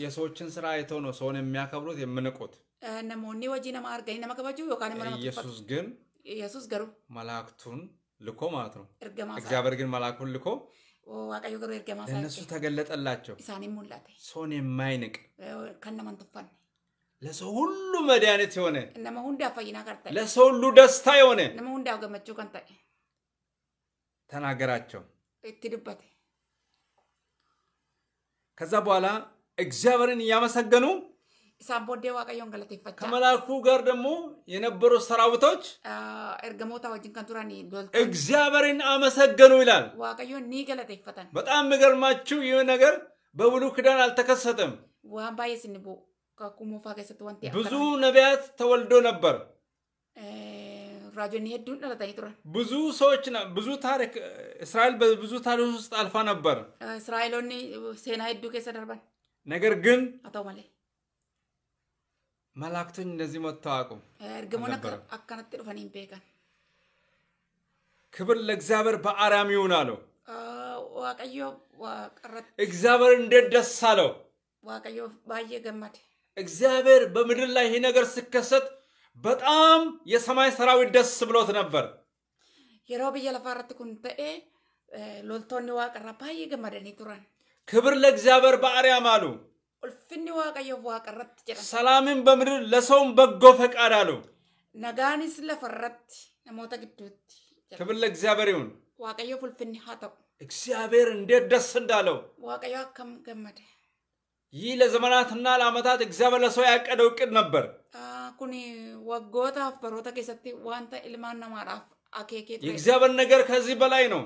Speaker 1: የሰዎችን ስራ አይተው ነው ሰውን የሚያከብሩት የምንቁት።
Speaker 2: ነሞኒ ወጂነማ አርገኝ ነመከበጁ ኢየሱስ ግን ኢየሱስ ገሩ
Speaker 1: መላእክቱን ልኮ ማለት ነው። እግዚአብሔር ግን መላእክቱን ልኮ ለእነሱ ተገለጠላቸው። ሳኔ ሙላ ሰውን የማይንቅ
Speaker 2: ከነመንትፋን
Speaker 1: ለሰው ሁሉ መድኃኒት የሆነ
Speaker 2: ነመ ፈይና
Speaker 1: ለሰው ሁሉ ደስታ የሆነ ነመ ተናገራቸው እትድበት ከዛ በኋላ እግዚአብሔርን እያመሰገኑ
Speaker 2: ኢሳን ቦዴ ዋቀዮን ገለቴፈቻ ከመላኩ
Speaker 1: ጋር ደግሞ የነበሩ ሰራዊቶች ኤርገሞታ እግዚአብሔርን አመሰገኑ ይላል።
Speaker 2: ዋቀዮን ኒ ገለቴፈተን።
Speaker 1: በጣም የሚገርማችሁ ይህ ነገር በብሉይ ኪዳን አልተከሰተም።
Speaker 2: ዋን ባየስንቡ Akkuma Moofaa keessatti
Speaker 1: ብዙ ነቢያት ተወልዶ ነበር።
Speaker 2: ራጆኒ hedduun dhalatanii turan።
Speaker 1: ብዙ ሰዎች ብዙ ታሪክ እስራኤል በብዙ ታሪክ ውስጥ አልፋ ነበር።
Speaker 2: እስራኤሎኒ ሴና ሄዱ ኬሰ ደርባን። ነገር ግን አታው ማለት
Speaker 1: መላእክቶች እንደዚህ መጥተው አቁም እርግሞን
Speaker 2: አካናት ዱፈኒን ቤካን
Speaker 1: ክብር ለእግዚአብሔር በአርያም ይሁን አለው። ዋቀዮ እግዚአብሔር እንዴት ደስ አለው።
Speaker 2: ዋቀዮ ባየ ገመድ
Speaker 1: እግዚአብሔር በምድር ላይ ይሄ ነገር ሲከሰት በጣም የሰማይ ሰራዊት ደስ ብሎት ነበር።
Speaker 2: የሮብ ብየ ለፋረት ተኤ ሎልቶኒ ዋቀራ ባይ ገመደኒ ቱረን
Speaker 1: ክብር ለእግዚአብሔር በአርያም አሉ።
Speaker 2: ኡልፍኒ ዋቀየ ዋቀረት ጀራ
Speaker 1: ሰላምን በምድር ለሰውም በጎ ፈቃድ አሉ።
Speaker 2: ነጋኒስ ለፈረት ነሞተ ግዱት ክብር ለእግዚአብሔር ይሁን። ዋቀየ ኡልፍኒ ሀተው እግዚአብሔር
Speaker 1: እንዴት ደስ እንዳለው
Speaker 2: ዋቀየ አከም ገመደ
Speaker 1: ይህ ለዘመናትና ለአመታት እግዚአብሔር ለሰው ያቀደው እቅድ ነበር።
Speaker 2: ኩኒ ወጎታ ኬሰቲ ዋንተ ኢልማን ነማራፍ አኬኬ የእግዚአብሔር
Speaker 1: ነገር ከዚህ በላይ ነው።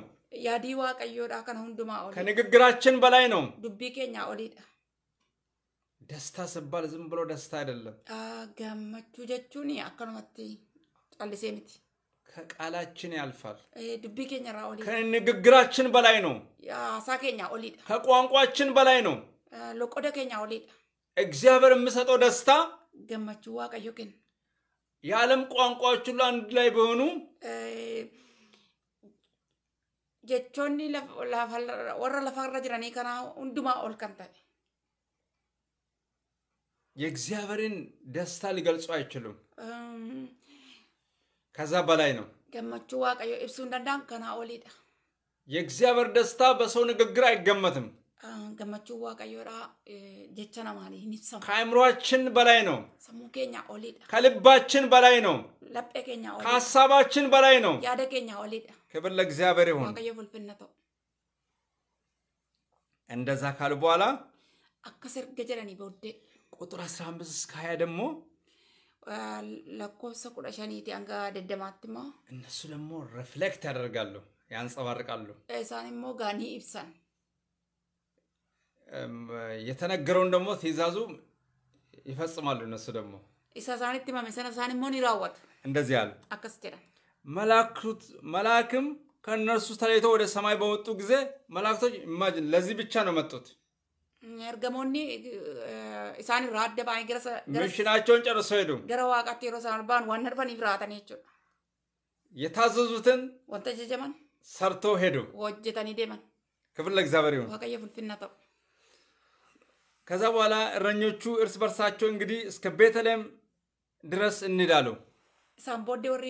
Speaker 2: ያዲ ዋቀዮዳ ከነ ሁንዱማ ኦሊ
Speaker 1: ከንግግራችን በላይ ነው።
Speaker 2: ዱቢ ኬኛ ኦሊዳ
Speaker 1: ደስታ ስባል ዝም ብሎ ደስታ አይደለም።
Speaker 2: ገመቹ ጨልሴ ምቲ
Speaker 1: ከቃላችን ያልፋል።
Speaker 2: ዱቢ ኬኛ ራ ኦሊ
Speaker 1: ከንግግራችን በላይ ነው። ኦሊዳ ከቋንቋችን በላይ ነው።
Speaker 2: loqoda keenya oliidha
Speaker 1: እግዚአብሔር የምሰጠው ደስታ
Speaker 2: ገመቹ ዋቀዮ ግን
Speaker 1: የዓለም ቋንቋዎች ሁሉ አንድ ላይ በሆኑ
Speaker 2: jechoonni warra lafarra jiranii kana hundumaa ol
Speaker 1: የእግዚአብሔርን ደስታ ሊገልጹ አይችሉም። ከዛ በላይ ነው።
Speaker 2: ገመቹ ዋቀዮ ኢብሱን ደንዳም ከና ኦሊዳ
Speaker 1: የእግዚአብሔር ደስታ በሰው ንግግር አይገመትም።
Speaker 2: Ah, gammachuu waaqayyoodhaa eh, ጀቸና namaanii hin
Speaker 1: ከአእምሯችን በላይ ነው።
Speaker 2: ሰሙ ኬኛ ኦሊድha.
Speaker 1: ከልባችን በላይ ነው።
Speaker 2: ለጴ ኬኛ ኦሊድha.
Speaker 1: ከሀሳባችን በላይ ነው።
Speaker 2: ያደ ኬኛ ኦሊድha.
Speaker 1: ክብር ለእግዚአብሔር ይሁን።
Speaker 2: waaqayyo fulfinneተው
Speaker 1: እንደዛ ካሉ በኋላ
Speaker 2: አከሰር ገጀረኒ jedhanii booddee 15 እስከ 20 ደግሞ ለኮብሰ ቁዳ አንጋ ደደማትማ
Speaker 1: እነሱ ደግሞ ሪፍሌክት ያደርጋሉ ያንጸባርቃሉ።
Speaker 2: ኢሳን ጋኒ ኢብሳን
Speaker 1: የተነገረውን ደግሞ ትእዛዙ ይፈጽማሉ። እነሱ ደግሞ ኢሳሳኒት እንደዚህ አሉ። አከስቴዳ መላክም ከእነርሱ ተለይቶ ወደ ሰማይ በወጡ ጊዜ መላእክቶች ኢማጂን ለዚህ ብቻ ነው መጡት።
Speaker 2: ኤርገሞኒ ኢሳኒ
Speaker 1: ሚሽናቸውን ጨርሶ ሄዱ። የታዘዙትን ሰርቶ ሄዱ። ክፍል ለእግዚአብሔር ይሁን። ከዛ በኋላ እረኞቹ እርስ በርሳቸው እንግዲህ እስከ ቤተልሔም ድረስ እንዳሉ
Speaker 2: ኢሳን ቦዴ ወሪ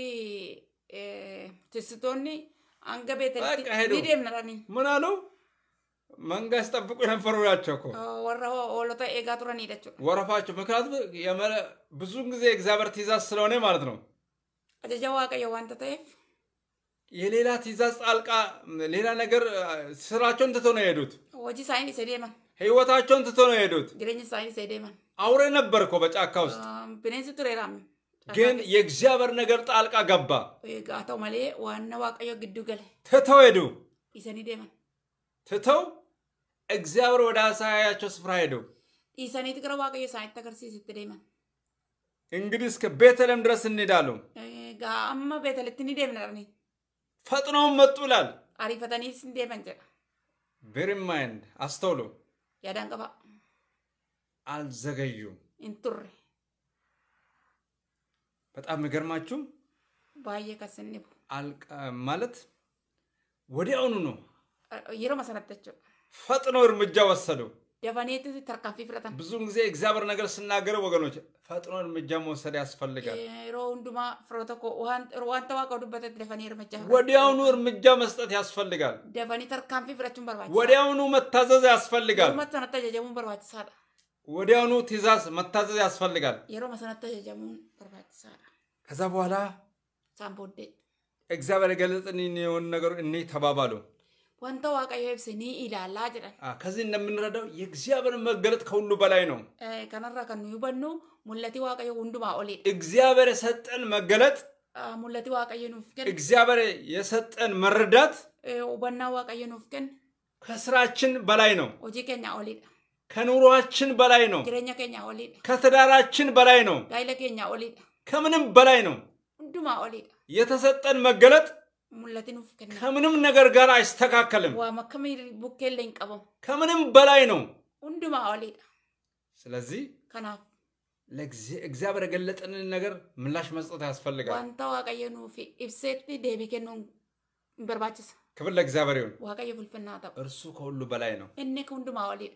Speaker 2: ትስቶኒ አንገ ቤተልሔም ምን አሉ?
Speaker 1: መንጋ ሲጠብቁ የነበሩ ናቸው እኮ
Speaker 2: ወረሆሎታ ኤጋ ቱረን ሄደችው
Speaker 1: ወረፋቸው። ምክንያቱም ብዙን ጊዜ እግዚአብሔር ትእዛዝ ስለሆነ ማለት ነው።
Speaker 2: አጀጃ ዋቀየ ዋንተ ተይፍ
Speaker 1: የሌላ ትእዛዝ ጣልቃ ሌላ ነገር ስራቸውን ትተው ነው የሄዱት
Speaker 2: ወጂ ሳይን ኢሰዴመን
Speaker 1: ህይወታቸውን ትቶ ነው የሄዱት። አውሬ ነበር እኮ በጫካ ውስጥ ግን የእግዚአብሔር ነገር ጣልቃ ገባ።
Speaker 2: ጋተው መሌ ዋና ዋቀዮ ግዱ ገለ ትተው ሄዱ። ደመን
Speaker 1: ትተው እግዚአብሔር ወደ አሳያቸው ስፍራ ሄዱ።
Speaker 2: ዋቀዮ ደመን
Speaker 1: እንግዲህ እስከ ቤተልሔም ድረስ እንሄዳሉ።
Speaker 2: አማ ቤተልሔም እንሂደም ነርኒ
Speaker 1: ፈጥነውም መጡ ይላል። አስተውሉ።
Speaker 2: ያዳንቀባ ቀባ
Speaker 1: አልዘገዩም። ኢንቱሬ በጣም የሚገርማችሁ
Speaker 2: ባየ ከስንቡ
Speaker 1: አልቀ ማለት ወዲያውኑ ነው
Speaker 2: የሮ መሰረተችው
Speaker 1: ፈጥኖ እርምጃ ወሰደው።
Speaker 2: ደፈኔት ተርካፊ ፍረታ
Speaker 1: ብዙን ጊዜ እግዚአብሔር ነገር ስናገር ወገኖች ፈጥኖ እርምጃ መውሰድ ያስፈልጋል።
Speaker 2: የሮ ሁንዱማ ፍሮቶኮ ዋንተ ዋቀ ዱበት ደፈኔ እርምጃ ወዲያውኑ
Speaker 1: እርምጃ መስጠት ያስፈልጋል።
Speaker 2: ደፈኔ ተርካፊ ፍለቱን በርባች
Speaker 1: ወዲያውኑ መታዘዝ ያስፈልጋል።
Speaker 2: መተነ ተጀጀሙን በርባችሳዳ
Speaker 1: ወዲያውኑ ትእዛዝ መታዘዝ ያስፈልጋል።
Speaker 2: የሮ መሰነተ መሰነ ተጀጀሙን በርባችሳዳ ከዛ በኋላ ሳምቦዴ
Speaker 1: እግዚአብሔር ገለጽን የሆኑ ነገሩ እኔ ተባባሉ
Speaker 2: ወንተ ዋቀዮ እብስኒ ኢላላ ጀደን
Speaker 1: ከዚህ እንደምንረዳው የእግዚአብሔር መገለጥ ከሁሉ በላይ ነው።
Speaker 2: ከነራ ከኑ ይበኑ ሙለቲ ዋቀዮ ሁንዱማ ኦሌ
Speaker 1: እግዚአብሔር የሰጠን መገለጥ
Speaker 2: ሙለቲ ዋቀዮ ኑፍቅን
Speaker 1: እግዚአብሔር የሰጠን መረዳት
Speaker 2: ኡበና ዋቀዮ ኑፍቅን
Speaker 1: ከስራችን በላይ ነው።
Speaker 2: ኦጂ ኬኛ ኦሊዳ
Speaker 1: ከኑሯችን በላይ ነው።
Speaker 2: ጅሬኛ ኬኛ ኦሊዳ
Speaker 1: ከትዳራችን በላይ ነው።
Speaker 2: ጋይለ ኬኛ ኦሊዳ
Speaker 1: ከምንም በላይ ነው።
Speaker 2: ሁንዱማ ኦሊዳ
Speaker 1: የተሰጠን መገለጥ ከምንም ነገር ጋር አይስተካከልም። ከምንም በላይ ነው። ስለዚህ እግዚአብሔር የገለጠንን ነገር ምላሽ መስጠት ያስፈልጋል። ዋንታ
Speaker 2: ዋቀየ ኑፊ ኢብሴት ዴቢ ኬኑን በርባችስ
Speaker 1: ክብር ለእግዚአብሔር ይሁን።
Speaker 2: ዋቀየ ፍልፍና ታ
Speaker 1: እርሱ ከሁሉ በላይ ነው።
Speaker 2: እኔ ከሁንዱማ ወሊዳ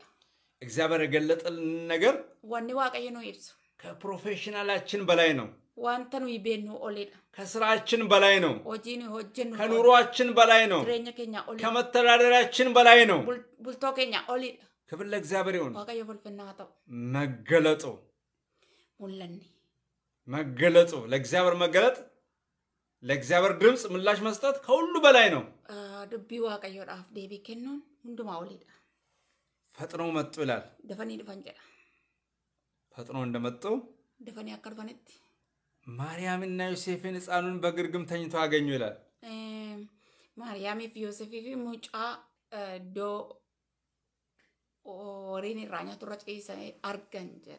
Speaker 1: እግዚአብሔር የገለጠልን ነገር
Speaker 2: ዋኒ ዋቀየ ነው ይብሱ
Speaker 1: ከፕሮፌሽናላችን በላይ ነው።
Speaker 2: ዋንተ ኑይ ቤኑ ኦሌዳ
Speaker 1: ከስራችን በላይ ነው።
Speaker 2: ሆጂን ሆጀን ከኑሯችን በላይ ነው። ጅሬኛ ኬኛ ኦሊ
Speaker 1: ከመተዳደሪያችን በላይ ነው።
Speaker 2: ቡልቶ ኬኛ ኦሊ
Speaker 1: ክብር ለእግዚአብሔር ይሁን።
Speaker 2: ዋቀዮ ፍልፍና ሀጠው
Speaker 1: መገለጡ ሙለኒ መገለጡ ለእግዚአብሔር መገለጥ ለእግዚአብሔር ድምፅ ምላሽ መስጠት ከሁሉ በላይ ነው።
Speaker 2: ዱቢ ዋቀዮ ዳፍ ዴቢ ኬኑን ሁንዱማ ኦሊዳ
Speaker 1: ፈጥነው መጡ ይላል።
Speaker 2: ደፈኒ ድፈን ጀዳ እንደመጡ ደፈኒ አካል ፈነቲ
Speaker 1: ማርያምና ዮሴፍን ህፃኑን በግርግም ተኝቶ አገኙ ይላል።
Speaker 2: ማርያሚፍ ዮሴፊፍ ሙጫ ዶ ኦሬን ራኛ ቱረጭ አርገን ጀዳ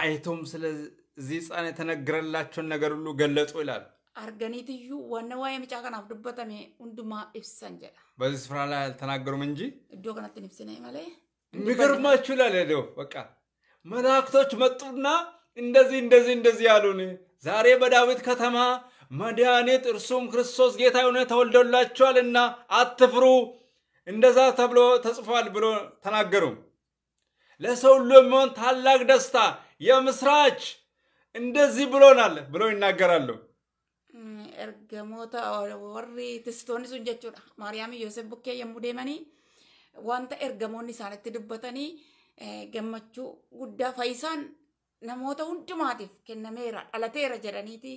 Speaker 1: አይቶም ስለዚህ ህፃን የተነገረላቸውን ነገር ሁሉ ገለጹ ይላል።
Speaker 2: አርገኒትዩ ዋነ የምጫ ምጫ ከናፍ ዱበተሜ ሁንዱማ ኢብሰን ጀዳ
Speaker 1: በዚህ ስፍራ ላይ አልተናገሩም እንጂ
Speaker 2: እዶ ከነትን ኢብስነ መለ
Speaker 1: የሚገርማችሁ ይላል። ሄደው በቃ መላእክቶች መጡና እንደዚህ እንደዚህ እንደዚህ ያሉን ዛሬ በዳዊት ከተማ መድኃኒት እርሱም ክርስቶስ ጌታ የሆነ ተወልዶላችኋልና አትፍሩ፣ እንደዛ ተብሎ ተጽፏል ብሎ ተናገሩ። ለሰው ሁሉ የሚሆን ታላቅ ደስታ የምስራች እንደዚህ ብሎናል ብለው ይናገራሉ።
Speaker 2: ergamoota warri tistoonni sun jechuudha maariyaami yoosef bukkee yommuu deemanii wanta ergamoonni isaanitti dubbatanii gammachuu guddaa fayyisaan namoota hundumaatiif kennameera dhalateera jedhaniiti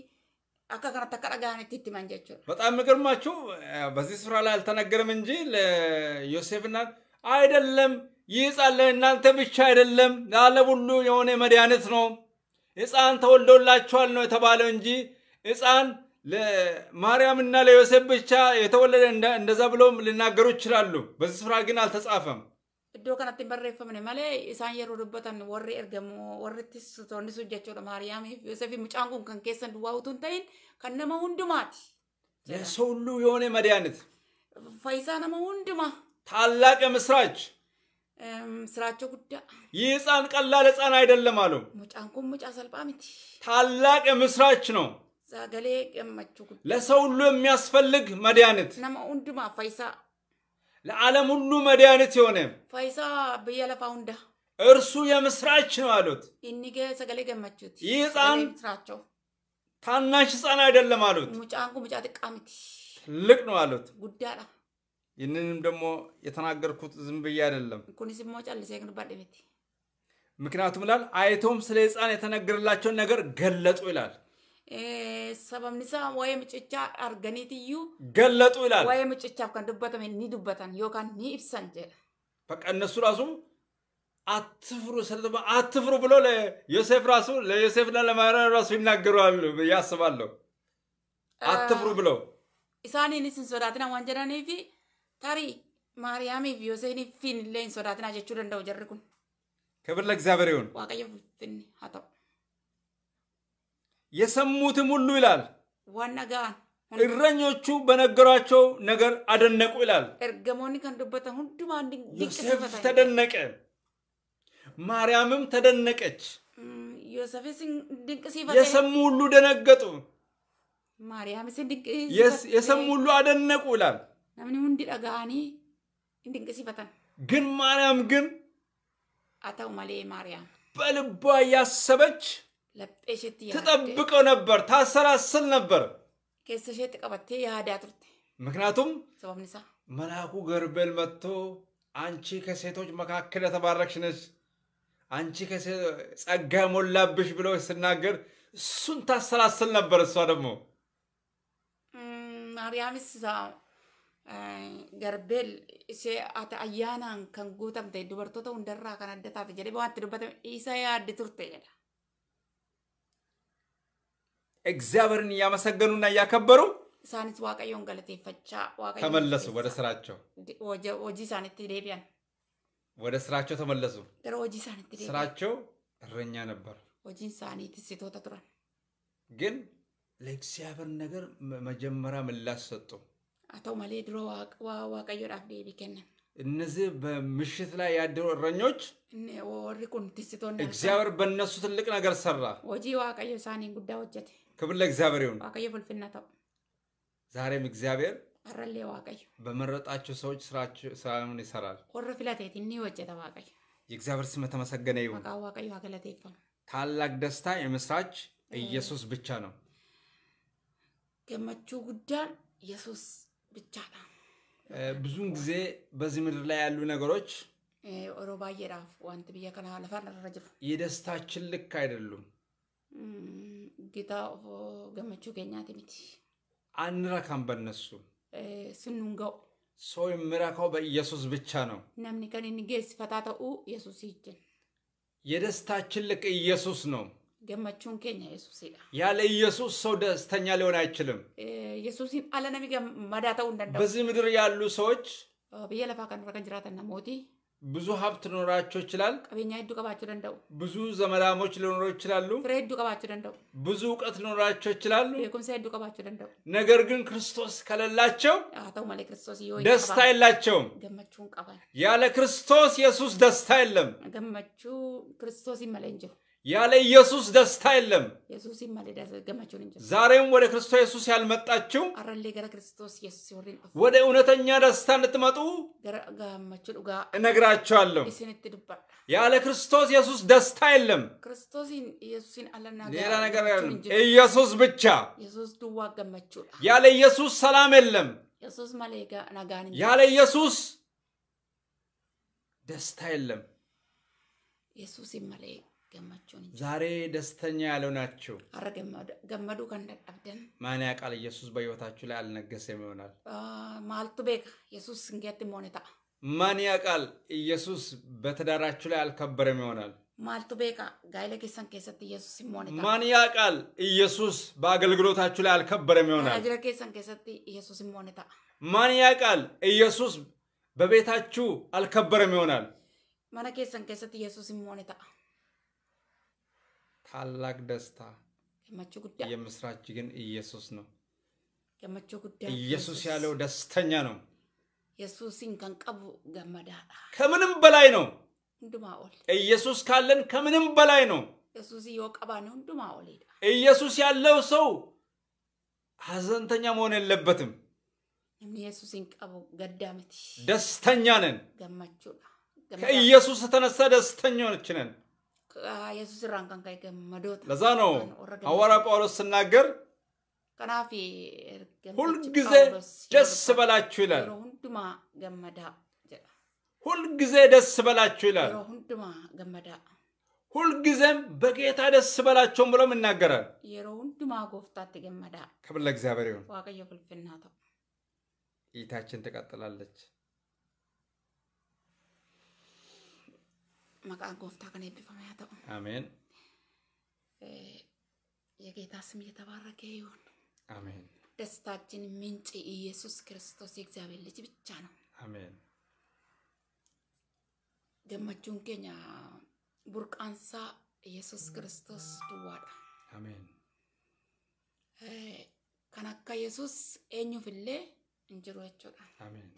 Speaker 2: akka kanatti akka dhaga'anitti itti himan jechuudha.
Speaker 1: በጣም የሚገርማችሁ በዚህ ስፍራ ላይ አልተነገረም እንጂ ለዮሴፍ እናት አይደለም ይህ ህፃን ለእናንተ ብቻ አይደለም ለዓለም ሁሉ የሆነ መድኃኒት ነው ህፃን ተወልዶላችኋል ነው የተባለው እንጂ ህፃን ለማርያምና ለዮሴፍ ብቻ የተወለደ እንደዛ ብሎም ሊናገሩ ይችላሉ። በዚህ ስፍራ ግን አልተጻፈም።
Speaker 2: iddoo kanatti barreeffamne malee isaan yeroo dubbatan warri ergamu warrittis toonnis hojjechuudha maariyaamiif yoosefii mucaan kun kan keessan duwwaa utuu hin ta'in kan nama hundumaati. hulluu
Speaker 1: ለሰው ሁሉ የሆነ መድኃኒት
Speaker 2: ፈይሳ ነመ ሁንድማ
Speaker 1: ታላቅ ምስራች ስራቸው ጉዳ ይህ ህፃን
Speaker 2: Mucaan kun mucaa salphaa miti.
Speaker 1: ሙጫ ሰልጳሚት noo.
Speaker 2: Sagalee gammachuu guddaa. ገመቹ
Speaker 1: hulluu ሁሉ የሚያስፈልግ መድኃኒት
Speaker 2: Nama hundumaa faayisaa.
Speaker 1: ለዓለም ሁሉ መድኃኒት የሆነ
Speaker 2: ፋይሳ ብየለፋ ሁንዳ
Speaker 1: እርሱ የምስራች ነው አሉት።
Speaker 2: ኢኒጌ ሰገሌ ገመቹት ይህ ህፃን
Speaker 1: ታናሽ ህፃን አይደለም አሉት።
Speaker 2: ሙጫንኩ ሙጫ ጥቃሚት
Speaker 1: ትልቅ ነው አሉት። ጉዳላ ይህንንም ደግሞ የተናገርኩት ዝም ብዬ አይደለም።
Speaker 2: ኩኒስ ሞ ጨልሴ ግን ባደቤት
Speaker 1: ምክንያቱም ላል አይቶም ስለ ህፃን የተነገረላቸውን ነገር ገለጡ ይላል።
Speaker 2: sababni isaa waa'ee mucichaa arganiitiyyuu ገለጡ ይላል። waa'ee mucichaaf kan dubbatame ni dubbatan yookaan ni ibsan jedha።
Speaker 1: በቃ እነሱ ራሱ አትፍሩ ስለተባ አትፍሩ ብሎ ለዮሴፍ ራሱ ለዮሴፍና ለማርያም ራሱ ይናገራሉ ያስባለሁ። አትፍሩ ብለው
Speaker 2: isaaniinis hin sodaatina waan jedhaniif tarii maariyaamiif yooseeniif illee hin sodaatina jechuu danda'u jarri kun
Speaker 1: ክብር ለእግዚአብሔር ይሁን።
Speaker 2: waaqayyo finni haa ta'u።
Speaker 1: የሰሙትም ሁሉ ይላል እረኞቹ በነገሯቸው ነገር አደነቁ ይላል። ዮሴፍ ተደነቀ፣ ማርያምም ተደነቀች። የሰሙ ሁሉ ደነገጡ፣ የሰሙ ሁሉ አደነቁ ይላል። ግን ማርያም ግን
Speaker 2: አተው መሌ ማርያም
Speaker 1: በልቧ እያሰበች
Speaker 2: ትጠብቀው
Speaker 1: ነበር ታሰላስል ነበር ምክንያቱም መልአኩ ገርቤል መጥቶ አንቺ ከሴቶች መካከል የተባረክሽ ነች አንቺ ጸጋ ሞላብሽ ብሎ ስናገር እሱን ታሰላስል ነበር እሷ ደግሞ
Speaker 2: ማርያምስ ገርቤል እሴ አተ አያናን ከንጉተምተ ዱበርቶተ ሁንደራ ከናደታት ጀ በዋንት ዱበተ ኢሳያ ድትርተ ሄዳ
Speaker 1: እግዚአብሔርን እያመሰገኑና እያከበሩ
Speaker 2: ሳኒት ዋቀየውን ገለቴፈቻ ተመለሱ
Speaker 1: ወደ ስራቸው
Speaker 2: ወጂ ሳኒት ደቢያን
Speaker 1: ወደ ስራቸው ተመለሱ
Speaker 2: ወጂ ስራቸው
Speaker 1: እረኛ ነበር
Speaker 2: ወጂ ሳኒት ሴቶ ተቱራል
Speaker 1: ግን ለእግዚአብሔር ነገር መጀመሪያ ምላሽ ሰጡ
Speaker 2: አቶ መሌ ድሮ ዋቀየ ዳፍ ደቢ ከነን
Speaker 1: እነዚህ በምሽት ላይ ያደሩ እረኞች እግዚአብሔር በእነሱ ትልቅ ነገር ሰራ።
Speaker 2: ወጂ ዋቀዮ ሳኒ ጉዳ ወጀት
Speaker 1: ክብር ለእግዚአብሔር ይሁን። ዋቀዮ ፍልፍነተው ዛሬም እግዚአብሔር
Speaker 2: አረሌ ዋቀዮ
Speaker 1: በመረጣቸው ሰዎች ስራውን ይሰራል።
Speaker 2: ወረ ፊላቴት እኒ ወጀተ ዋቀዮ
Speaker 1: የእግዚአብሔር ስም ተመሰገነ ይሁን።
Speaker 2: ዋቀዮ አገለቴ
Speaker 1: ታላቅ ደስታ የምስራች ኢየሱስ ብቻ ነው።
Speaker 2: ገመቹ ጉዳን ኢየሱስ ብቻ ነው።
Speaker 1: ብዙን ጊዜ በዚህ ምድር ላይ ያሉ ነገሮች የደስታችን ልክ አይደሉም።
Speaker 2: ጌታ ገመቹ ገኛት
Speaker 1: አንረካም በነሱ ሰው የምረካው በኢየሱስ ብቻ ነው።
Speaker 2: ነምኒ ከን ኢየሱስ ይጅን
Speaker 1: የደስታችን ልክ ኢየሱስ ነው።
Speaker 2: ገመቹን ኬኛ ኢየሱሲዳ
Speaker 1: ያለ ኢየሱስ ሰው ደስተኛ ሊሆን አይችልም።
Speaker 2: ኢየሱስን አለ መዳተው እንደንደው በዚህ
Speaker 1: ምድር ያሉ ሰዎች
Speaker 2: ብየ ለፋ ከን ረከን ሞቲ
Speaker 1: ብዙ ሀብት ኖራቸው ይችላል።
Speaker 2: ቀቤኛ ሄዱ ቀባቸው ደንደው
Speaker 1: ብዙ ዘመዳሞች ሊኖሩ ይችላሉ።
Speaker 2: ፍሬ ሄዱ ቀባቸው ደንደው ብዙ እውቀት ኖራቸው ይችላሉ። ቤኩምሳ ሄዱ ቀባቸው ደንደው ነገር ግን ክርስቶስ ከሌላቸው አተው ማለ ክርስቶስ ይሆይ ደስታ የላቸውም። ገመቹን ቀባ ያለ
Speaker 1: ክርስቶስ ኢየሱስ ደስታ የለም።
Speaker 2: ገመቹ ክርስቶስ ይመለንጀው ያለ ኢየሱስ
Speaker 1: ደስታ የለም። ዛሬም ወደ ክርስቶስ ኢየሱስ ያልመጣችው ወደ እውነተኛ ደስታ እንድትመጡ
Speaker 2: እነግራቸዋለሁ።
Speaker 1: ያለ ክርስቶስ ኢየሱስ ደስታ የለም።
Speaker 2: ሌላ ነገር ኢየሱስ ብቻ።
Speaker 1: ያለ ኢየሱስ ሰላም የለም።
Speaker 2: ያለ ኢየሱስ
Speaker 1: ደስታ የለም።
Speaker 2: ኢየሱስ ይመለየ ዛሬ
Speaker 1: ደስተኛ ያልሆናችሁ
Speaker 2: ገመዱ ከንደቀብደን
Speaker 1: ማን ያውቃል ኢየሱስ በህይወታችሁ ላይ አልነገሰም ይሆናል
Speaker 2: ማልቱ ቤክ ኢየሱስ እንጌት ሞኔታ
Speaker 1: ማን ያውቃል ኢየሱስ በትዳራችሁ ላይ አልከበረም ይሆናል
Speaker 2: ማልቱ ቤካ ጋይለ ኬሰን ኬሰት ኢየሱስ ሞኔታ
Speaker 1: ማን ያውቃል ኢየሱስ በአገልግሎታችሁ ላይ አልከበረም ይሆናል ጋይለ
Speaker 2: ኬሰን ኬሰት ኢየሱስ ሞኔታ
Speaker 1: ማን ያውቃል ኢየሱስ በቤታችሁ አልከበረም ይሆናል
Speaker 2: ማነ ኬሰን ኬሰት ኢየሱስ ሞኔታ
Speaker 1: ታላቅ ደስታ የምስራች ግን ኢየሱስ ነው።
Speaker 2: ኢየሱስ ያለው
Speaker 1: ደስተኛ ነው። ከምንም በላይ ነው። ኢየሱስ ካለን ከምንም በላይ ነው። ኢየሱስ ያለው ሰው ሀዘንተኛ መሆን የለበትም።
Speaker 2: ደስተኛ ነን። ከኢየሱስ
Speaker 1: የተነሳ ደስተኞች ነን።
Speaker 2: ለዛ ነው ሐዋርያ
Speaker 1: ጳውሎስ ስናገር ሁልጊዜ ደስ በላችሁ ይላል። ሁልጊዜ ደስ በላችሁ ይላል።
Speaker 2: ሁልጊዜም በጌታ ደስ
Speaker 1: በላቸውም ብሎም ይናገራል። ክብር ለእግዚአብሔር ይሁን። ትቀጥላለች።
Speaker 2: maqaan gooftaa kan eebbifamaa haa ta'u. Ameen. የጌታ ስም እየተባረከ ይሁን። አሜን። ደስታችን ምንጭ ኢየሱስ ክርስቶስ የእግዚአብሔር ልጅ ብቻ ነው። አሜን። ገመቹን ኬኛ ቡርቃንሳ ኢየሱስ ክርስቶስ ዱዋዳ አሜን። ከን አካ ኢየሱስ eenyufillee እንጅሩ jechuudha. አሜን።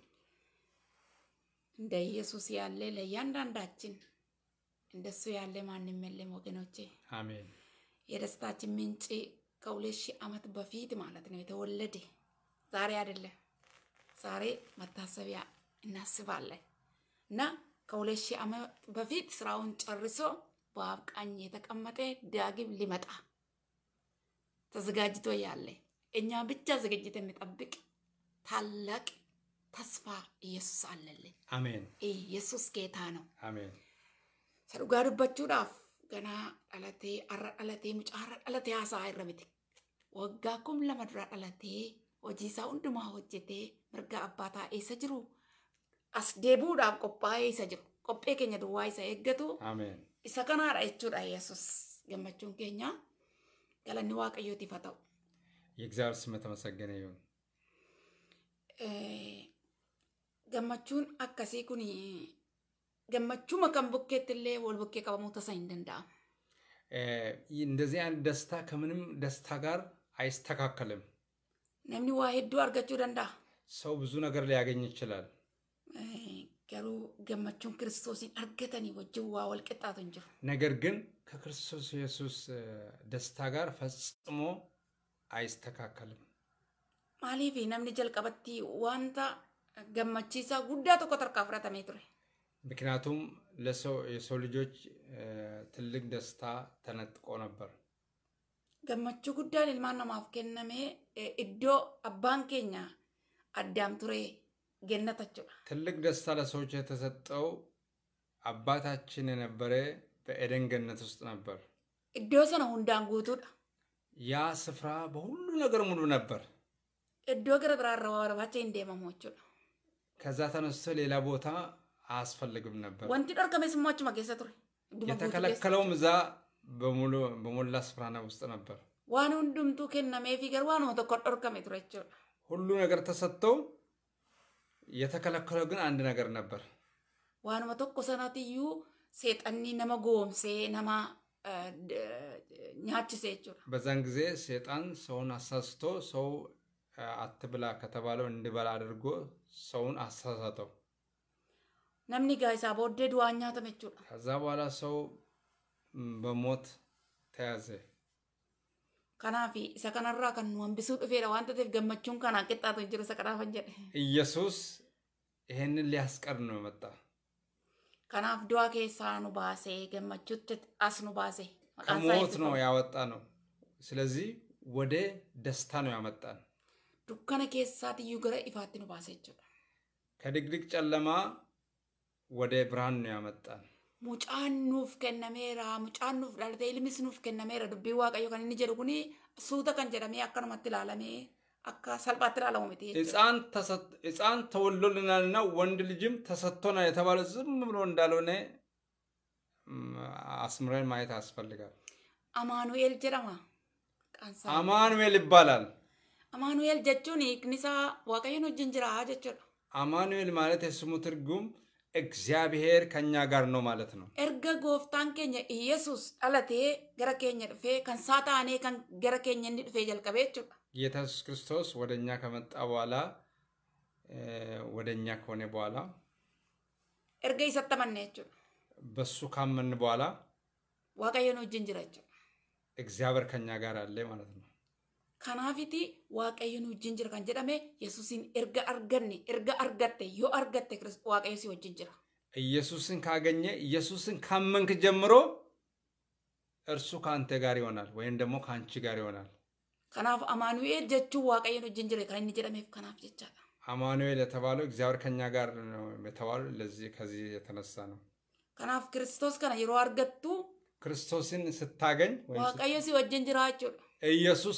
Speaker 2: እንደ ኢየሱስ ያለ ለእያንዳንዳችን እንደሱ ያለ ማንም የለም ወገኖቼ። አሜን። የደስታችን ምንጭ ከሁለት ሺህ ዓመት በፊት ማለት ነው የተወለደ ዛሬ አይደለም። ዛሬ መታሰቢያ እናስባለን እና ከሁለት ሺህ ዓመት በፊት ስራውን ጨርሶ በአብቃኝ የተቀመጠ ዳግም ሊመጣ ተዘጋጅቶ ያለ እኛ ብቻ ዝግጅት የሚጠብቅ ታላቅ ተስፋ ኢየሱስ አለልን። አሜን። ኢየሱስ ጌታ ነው። አሜን። dhugaa dubbachuudhaaf ganaa dhalatee har'a dhalatee mucaa har'a dhalatee haasa'aa irra miti. Waggaa kum lama dura dhalatee hojii isaa hundumaa hojjetee mirga abbaa taa'ee isa jiru as deebuudhaaf qophaa'ee isa jiru qophee keenya duwwaa isa eeggatu. Isa kanaa jechuudha yesus gammachuun keenya galanni waaqayyootiif haa ta'u.
Speaker 1: የእግዚአብሔር ስም ተመሰገነ
Speaker 2: gammachuun akkasii kun ገመቹም ከን ቡኬት ሌ ወል ቡኬ ቀበሙ ተሰኝ እንደንዳ
Speaker 1: እንደዚህ አይነት ደስታ ከምንም ደስታ ጋር አይስተካከልም።
Speaker 2: ነምኒ ዋሄዱ አርገችው ደንዳ
Speaker 1: ሰው ብዙ ነገር ሊያገኝ ይችላል።
Speaker 2: ገሩ ክርስቶስ ክርስቶስን አርገተን ወጅዋ ወልቅጣቱ እንጅሩ
Speaker 1: ነገር ግን ከክርስቶስ ኢየሱስ ደስታ ጋር ፈጽሞ አይስተካከልም።
Speaker 2: ማሊፊ ነምኒ ጀልቀበቲ ዋንታ ገመቺሳ ጉዳ ተቆጠርካፍረ ተሜትሬ
Speaker 1: ምክንያቱም የሰው ልጆች ትልቅ ደስታ ተነጥቆ ነበር።
Speaker 2: ገመቹ ጉዳን ልማን ነው ማፍኬነሜ እዶ አባን ኬኛ አዳም ቱሬ ገነታቸው
Speaker 1: ትልቅ ደስታ ለሰዎች የተሰጠው አባታችን የነበረ በኤደን ገነት ውስጥ ነበር።
Speaker 2: እዶ ሰነ ሁንዳን ጉቱዳ
Speaker 1: ያ ስፍራ በሁሉ ነገር ሙሉ ነበር።
Speaker 2: እዶ ገረ ብራረባ እንዴ መሞቹ
Speaker 1: ከዛ ተነስቶ ሌላ ቦታ አያስፈልግም ነበር። ወንቲ
Speaker 2: ዶርገሜ ስማችማ ኬሰ ቱሬ የተከለከለውም
Speaker 1: እዛ በሞላ ስፍራና ውስጥ ነበር።
Speaker 2: ዋን ሁንዱምቱ ከነሜፊ ገር ዋን ቶኮ ዶርገሜ ቱሬ
Speaker 1: ሁሉ ነገር ተሰጥተው የተከለከለው ግን አንድ ነገር ነበር።
Speaker 2: ዋንማ ቶኮ ሰናትዩ ሴጠኒ ነመ ጎምሴ ነማ ኛች ጀቹ
Speaker 1: በዛን ጊዜ ሴጣን ሰውን አሳስቶ ሰው አትብላ ከተባለው እንድበላ አድርጎ ሰውን አሳሳተው።
Speaker 2: namni gaa isaa booddee du'aa nyaatame jechuudha.
Speaker 1: ከዛ በኋላ ሰው በሞት ተያዘ።
Speaker 2: kanaaf isa kanarraa kan nu hambisuu dhufeera waanta ta'eef gammachuun kanaa qixxaatu hin jiru isa kanaafan jedhe.
Speaker 1: Iyyasuus inni illee as qarnu የመጣ።
Speaker 2: kanaaf du'aa keessaa nu baasee gammachuutti as nu baasee. ከሞት ነው
Speaker 1: ያወጣ ነው። ስለዚህ ወደ ደስታ ነው ያመጣን።
Speaker 2: dukkana keessaatiyyuu gara ifaatti nu baasee jechuudha.
Speaker 1: ከድቅድቅ callamaa. ወደ ብርሃን ነው ያመጣን።
Speaker 2: ሙጫን ኑፍ ከነሜራ ሙጫን ኑፍ ዳልተ ኢልሚስ ኑፍ ከነሜራ ዱቢ ዋቀዮ ከን እንጀሩ ኩኒ ሱተ ከን ጀረሜ አከነማት ላለሜ አከ ሰልባት ላለሙ ምቴ ህፃን
Speaker 1: ተሰጥ ህፃን ወንድ ልጅም ተሰጥቶናል የተባለ ዝም ብሎ እንዳልሆነ አስምረን ማየት ያስፈልጋል።
Speaker 2: አማኑኤል ጀረማ
Speaker 1: አማኑኤል ይባላል።
Speaker 2: አማኑኤል ጀቹኒ ክኒሳ ዋቀዮ ነው ጅንጅራ ጀቹ
Speaker 1: አማኑኤል ማለት የስሙ ትርጉም እግዚአብሔር ከኛ ጋር ነው ማለት ነው።
Speaker 2: እርገ ጎፍታን ኬኛ ኢየሱስ ዳለቴ ገረ ኬኛ ዱፌ ከን ሳጣኔ ከን ገረ ኬኛ እንዲ ዱፌ ጌታ
Speaker 1: ኢየሱስ ክርስቶስ ወደ እኛ ከመጣ በኋላ ወደ እኛ ከሆነ በኋላ
Speaker 2: እርገ ይሰጠመነ
Speaker 1: በሱ ካመን በኋላ
Speaker 2: ዋቀየኑ እጅን
Speaker 1: እግዚአብሔር ከኛ ጋር አለ ማለት ነው።
Speaker 2: Kanaafiti waaqayyoon wajjin jira kan jedhame Yesuusin erga arganne erga argatte yoo argatte waaqayyo si wajjin jira.
Speaker 1: Yesuusin ኢየሱስን ካገኘ ኢየሱስን ካመንክ ጀምሮ እርሱ ከአንተ ጋር ይሆናል ወይም ደግሞ ከአንቺ ጋር ይሆናል።
Speaker 2: ከናፍ አማኑኤል ጀቹን wajjin jira kan inni jedhameef kanaaf jechaadha.
Speaker 1: አማኑኤል የተባለው እግዚአብሔር ከኛ ጋር ነው የተባለው ለዚህ ከዚህ የተነሳ ነው።
Speaker 2: ከናፍ ክርስቶስ ከነ የሮ አርገቱ
Speaker 1: ክርስቶስን ስታገኝ waaqayዮ
Speaker 2: si wajjin jira jechuudha.
Speaker 1: ኢየሱስ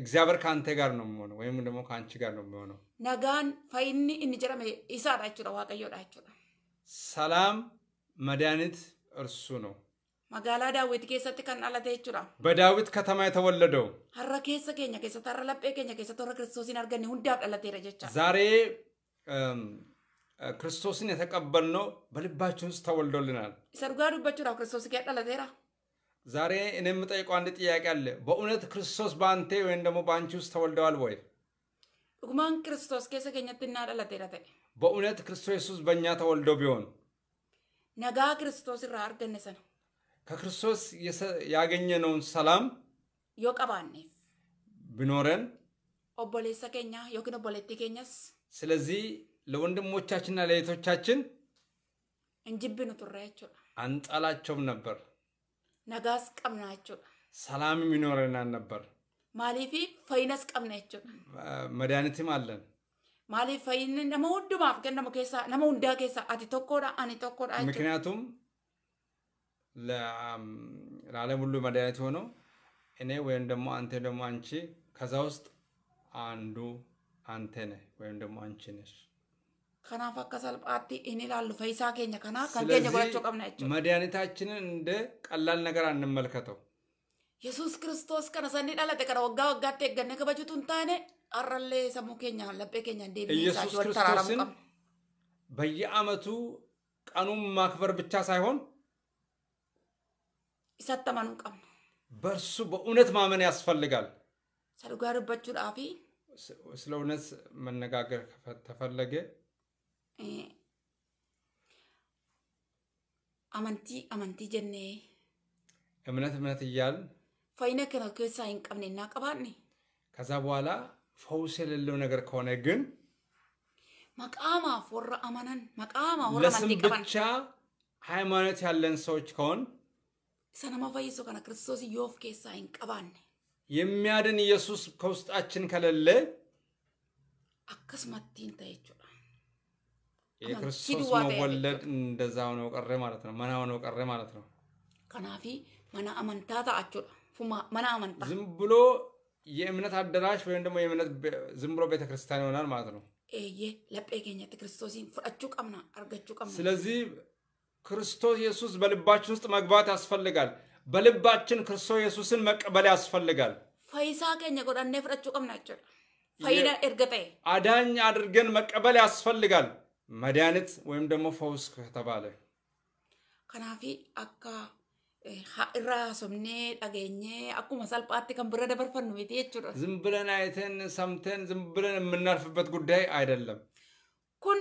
Speaker 1: እግዚአብሔር ከአንተ ጋር ነው የሚሆነው ወይም ደግሞ ከአንቺ ጋር ነው የሚሆነው።
Speaker 2: ነጋን ፈይኒ እንጀረመ ኢሳዳ ችላ ዋቀዮዳ ችላ
Speaker 1: ሰላም መድኃኒት እርሱ ነው።
Speaker 2: መጋላ ዳዊት ኬሰት ከን አለተ ጀቹዳ
Speaker 1: በዳዊት ከተማ የተወለደው
Speaker 2: ሀረ ኬሰ ኬኛ ኬሰ ተረ ለጴ ኬኛ ኬሰ ተረ ክርስቶስን አርገን ሁንዳ ዳለቴረ ጀቻ
Speaker 1: ዛሬ ክርስቶስን የተቀበልነው በልባችን ውስጥ ተወልዶልናል።
Speaker 2: ኢሰ ዱጋ ክርስቶስ ኬ ዳለቴራ
Speaker 1: ዛሬ እኔ የምጠይቀው አንድ ጥያቄ አለ። በእውነት ክርስቶስ በአንቴ ወይም ደግሞ በአንቺ ውስጥ ተወልደዋል ወይ?
Speaker 2: ዱጉማን ክርስቶስ ኬሰ ኬኘትና ዳላቴራ
Speaker 1: በእውነት ክርስቶስ ኢየሱስ በእኛ ተወልዶ ቢሆን
Speaker 2: ነጋ ክርስቶስ ራ አርገነ ሰነ
Speaker 1: ከክርስቶስ ያገኘነውን ሰላም
Speaker 2: ዮቀባኔ ቀባኔፍ ቢኖረን ኦቦሌሰ ኬኛ ዮኪን ኦቦሌቲ ኬኘስ
Speaker 1: ስለዚህ ለወንድሞቻችንና ለእህቶቻችን
Speaker 2: እንጅብኑ ቱሬ
Speaker 1: አንጣላቸውም ነበር።
Speaker 2: nagaas qabna jechuudha.
Speaker 1: Salaamii minoorinaan ነበር።
Speaker 2: Maaliifii fayinas qabna jechuudha.
Speaker 1: Madaanitim allan.
Speaker 2: Maaliif fayinni nama hundumaaf kennamu keessaa nama hundaa keessaa ati tokkodha ani tokkodha jechuudha.
Speaker 1: Miknaatum ለዓለም ሁሉ መድኃኒት ሆኖ እኔ ወይም ደግሞ አንተ ደግሞ አንቺ ከዛ ውስጥ አንዱ አንተ ነህ ወይም ደግሞ አንቺ ነሽ።
Speaker 2: Kanaaf akka salphaatti inni ilaallu faayisaa keenya kanaa kan keenya godhachuu qabna jechuudha.
Speaker 1: Madaanitaachinin inda qallaan nagaraan nimmalkatau.
Speaker 2: Yesuus kiristoos kana sanni dhalate kana waggaa waggaatti eegganne kabajutu hin taane har'allee sammuu keenya laphee keenya deebiin isaa wal taraaramuu
Speaker 1: qabna. በየአመቱ ቀኑን ማክበር ብቻ ሳይሆን
Speaker 2: ኢሳት ተመኑ ቀብነ
Speaker 1: በእርሱ በእውነት ማመን ያስፈልጋል።
Speaker 2: ሰዱጋ ርበቹ ዳፊ
Speaker 1: ስለ እውነት መነጋገር ተፈለገ
Speaker 2: Eh, amantii amantii jennee.
Speaker 1: እምነት እምነት እያልን
Speaker 2: ፋይነ ከነ ከሳ hin qabne እና qabaanne
Speaker 1: ከዛ በኋላ ፈውስ የሌለው ነገር ከሆነ ግን
Speaker 2: መቃማፍ ወረ አመነን መቃማ ወረ ለስም ብቻ
Speaker 1: ሃይማኖት ያለን ሰዎች ከሆን
Speaker 2: ሰነማ ፈይሶ ከነ ክርስቶስ ዮፍ ኬሳ hin qabaanne
Speaker 1: የሚያድን ኢየሱስ ከውስጣችን ከሌለ
Speaker 2: አከስማቲን ታይቹ
Speaker 1: የክርስቶስ መወለድ እንደዛ ሆነው ቀረ ማለት ነው። መና ሆነው ቀረ ማለት ነው።
Speaker 2: ከናፊ መና አመንታ ተአቹዳ መና አመንታ
Speaker 1: ዝም ብሎ የእምነት አዳራሽ ወይም ደግሞ የእምነት ዝም ብሎ ቤተክርስቲያን ይሆናል ማለት ነው።
Speaker 2: ኤየ ለጴ ኬኘት ክርስቶሲን ፍዳችሁ ቀምና አርገቹ ቀምና። ስለዚህ
Speaker 1: ክርስቶስ ኢየሱስ በልባችን ውስጥ መግባት ያስፈልጋል። በልባችን ክርስቶስ ኢየሱስን መቀበል ያስፈልጋል።
Speaker 2: ፈይሳ ኬኘ ጎዳኔ ፍዳችሁ ቀምናቸው ይችላል። ፈይዳ ኤርገጠ
Speaker 1: አዳኝ አድርገን መቀበል ያስፈልጋል። መድኃኒት ወይም ደግሞ ፈውስ ከተባለ
Speaker 2: ከናፊ አካ ሀራ ሶምኔ ጠገኘ አኩመ ሰልጳት ከን ብረ ደበርፈኑ ሚት የችረ ዝም
Speaker 1: ብለን አይተን ሰምተን ዝም ብለን የምናርፍበት ጉዳይ አይደለም።
Speaker 2: ኩን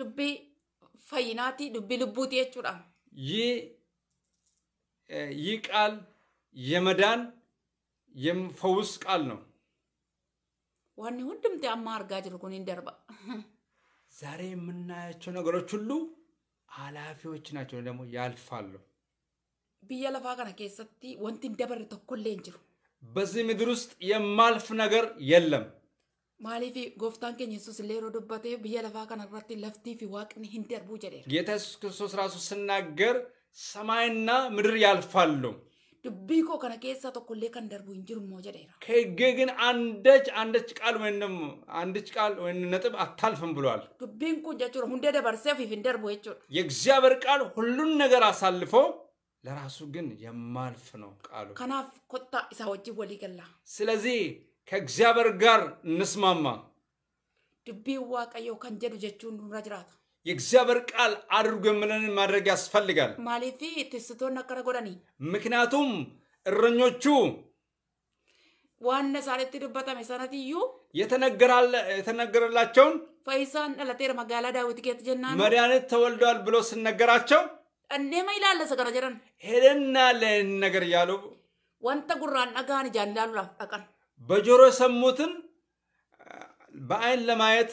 Speaker 2: ዱቢ ፈይናቲ ዱቢ ልቡት የችረ
Speaker 1: ይህ ቃል የመዳን የፈውስ ቃል ነው።
Speaker 2: ዋኒ ሁድምቲ አማ አርጋ
Speaker 1: ዛሬ የምናያቸው ነገሮች ሁሉ አላፊዎች ናቸው፣ ደግሞ ያልፋሉ።
Speaker 2: ብየ ለፋ ከነ ኬሰቲ ወንቲ እንደበር ተኮሌ እንጅሩ
Speaker 1: በዚህ ምድር ውስጥ የማልፍ ነገር የለም።
Speaker 2: ማሊፊ ጎፍታን ኬኛ ኢየሱስ ሌሮ የሮ ዱበቴ ብየ ለፋ ከነ ረቲ ለፍቲ ፊ ዋቅኒ hin darbu
Speaker 1: ጌታ ኢየሱስ ክርስቶስ ራሱ ስናገር ሰማይና ምድር ያልፋሉ።
Speaker 2: dubbii koo kana keessaa tokkollee kan darbu hin jiru immoo jedheera
Speaker 1: ከሕጌ ግን አንደች አንደች ቃል ወይም ደግሞ አንድች ቃል ወይም ነጥብ አታልፍም ብሏል
Speaker 2: dubbiin kun jechuudha hundee dabarsee ofiif hin darbu jechuudha
Speaker 1: የእግዚአብሔር qaal hulluun nagaraa አሳልፎ laraasuu gin የማልፍ ነው ቃሉ kanaaf
Speaker 2: kotta isaa wajjin walii gallaa
Speaker 1: ስለዚህ ከእግዚአብሔር ጋር እንስማማ
Speaker 2: dubbiin waaqayyoo kan jedhu jechuun nurra jiraata
Speaker 1: የእግዚአብሔር ቃል አድርጎ የምለንን ማድረግ ያስፈልጋል።
Speaker 2: ማለት ትስቶ አከነ ጎዳኒ
Speaker 1: ምክንያቱም እረኞቹ
Speaker 2: ዋነ ሳለት ድበታም እዩ
Speaker 1: የተነገረላቸውን
Speaker 2: ፈይሳን ለቴር መጋላ ዳዊት ጌት ጀናን
Speaker 1: መድኃኒት ተወልዷል ብሎ ስነገራቸው
Speaker 2: እኔማ ይላለ ሰገረ ጀረን
Speaker 1: ሄደና ለን ነገር እያሉ
Speaker 2: ወንተ ጉራን አጋን ጃን ላሉ አቀን
Speaker 1: በጆሮ የሰሙትን በአይን ለማየት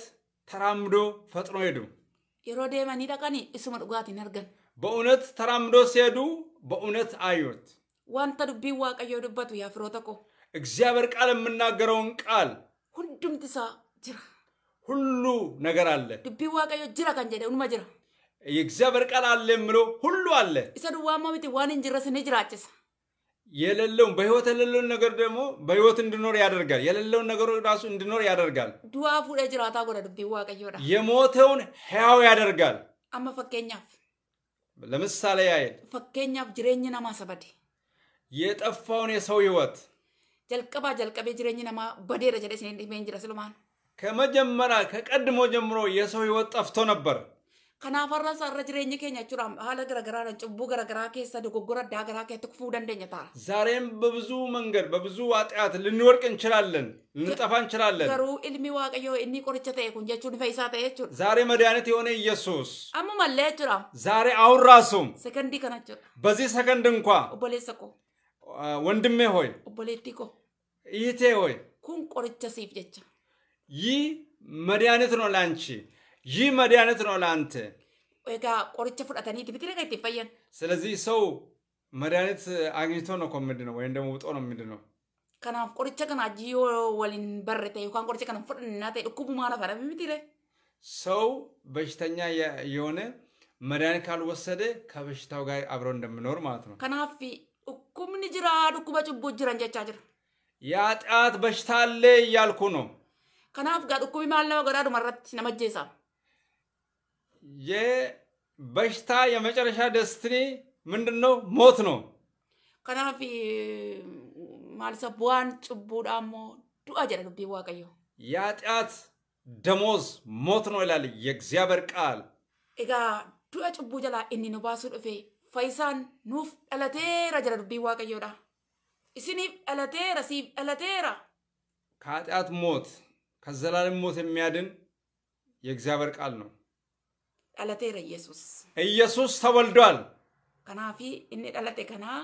Speaker 1: ተራምዶ ፈጥኖ ሄዱ።
Speaker 2: yeroo deemanii dhaqanii isuma dhugaatiin argan.
Speaker 1: በእውነት ተራምዶ ሲሄዱ በእውነት አዩት።
Speaker 2: ዋንተ ዱቢን waaqayyo dubbatu yaa firoota ko
Speaker 1: እግዚአብሔር ቃል የምናገረውን ቃል
Speaker 2: ሁንዱምት isaa jira ሁሉ ነገር አለ። ዱቢን waaqayyo jira kan jedhe unuma jira
Speaker 1: የእግዚአብሔር ቃል አለ የምለው ሁሉ አለ።
Speaker 2: isa duwwaamma miti waan hin jirre sini jiraachisa
Speaker 1: የሌለውን በህይወት የሌለውን ነገር ደግሞ በህይወት እንድኖር ያደርጋል። የሌለውን ነገር ራሱ እንድኖር ያደርጋል። የሞተውን ሕያው ያደርጋል።
Speaker 2: አመ ፈኬኛፍ
Speaker 1: ለምሳሌ ያህል ፈኬኛፍ የጠፋውን የሰው ህይወት
Speaker 2: ጀልቀባ ጀልቀቤ በዴረ ስልማን
Speaker 1: ከመጀመሪያ ከቀድሞ ጀምሮ የሰው ህይወት ጠፍቶ ነበር።
Speaker 2: Kanaafarraa isaarra jireenya keenya jechuudhaan haala garagaraan cubbuu garagaraa keessa dogoggora addaa garaa keessatti kufuu dandeenya ta'a. ዛሬም በብዙ
Speaker 1: መንገድ በብዙ ኃጢአት ልንወድቅ እንችላለን፣ ልንጠፋ እንችላለን። Garuu
Speaker 2: ilmi waaqayyoo inni qoricha ta'e kun jechuun ifa isaa ta'e jechuudha. ዛሬ
Speaker 1: መድኃኒት የሆነ ኢየሱስ
Speaker 2: Ammallee jechuudha.
Speaker 1: ዛሬ አሁን ራሱም
Speaker 2: sekandii kana jechuudha.
Speaker 1: በዚህ ሰከንድ እንኳ Obboleessa koo ወንድሜ ሆይ obboleettii koo እህቴ ሆይ
Speaker 2: kun qoricha siif jecha
Speaker 1: ይህ መድኃኒት ነው ላንቺ ይህ መድኃኒት ነው ለአንተ።
Speaker 2: ወይጋ ቆርቼ ፍጣተኒ ድብድረ ጋር ይፈየን።
Speaker 1: ስለዚህ ሰው መድኃኒት አግኝቶ ነው ኮምድ ነው ወይም ደግሞ ውጦ ነው የሚድነው።
Speaker 2: ነው qoricha kana ajjii ጂዮ ወሊን በርተ ይኳን qoricha kana fudhannaa ta'e dhukkubumaa lafa dhabe mitiire.
Speaker 1: ሰው በሽተኛ የሆነ መድኃኒት ካልወሰደ ከበሽታው ጋር አብሮ እንደምኖር ማለት ነው።
Speaker 2: ከናፊ ዱኩምን ጅራ ዱኩበ ጭቦ ጅረን ጀቻ ጅራ
Speaker 1: የኃጢአት በሽታ አለ እያልኩ ነው።
Speaker 2: ከናፍ ጋር ዱኩቢ ማለመ ገዳ ዱመረት ነመጀሳ
Speaker 1: የበሽታ የመጨረሻ ደስትኒ ምንድን ነው? ሞት ነው።
Speaker 2: ከናፊ ማልሰ ቡዋን ጭቡዳሞ ዱአ ጀለ ዱቤ ዋቀዮ
Speaker 1: የአጢአት ደሞዝ ሞት ነው ይላል የእግዚአብሔር ቃል።
Speaker 2: ኤጋ ዱአ ጭቡ ጀላ እኒ ኑ ባሱ ዱፌ ፈይሳን ኑፍ ዳለቴራ ጀለ ዱቤ ዳ isiniif dhalateera siif ዕለቴራ
Speaker 1: ከአጢአት ሞት ከዘላለም ሞት የሚያድን የእግዚአብሔር ቃል ነው።
Speaker 2: dhalateera Yesuus.
Speaker 1: Yesuus tawaldoal.
Speaker 2: Kanaaf inni dhalate kanaa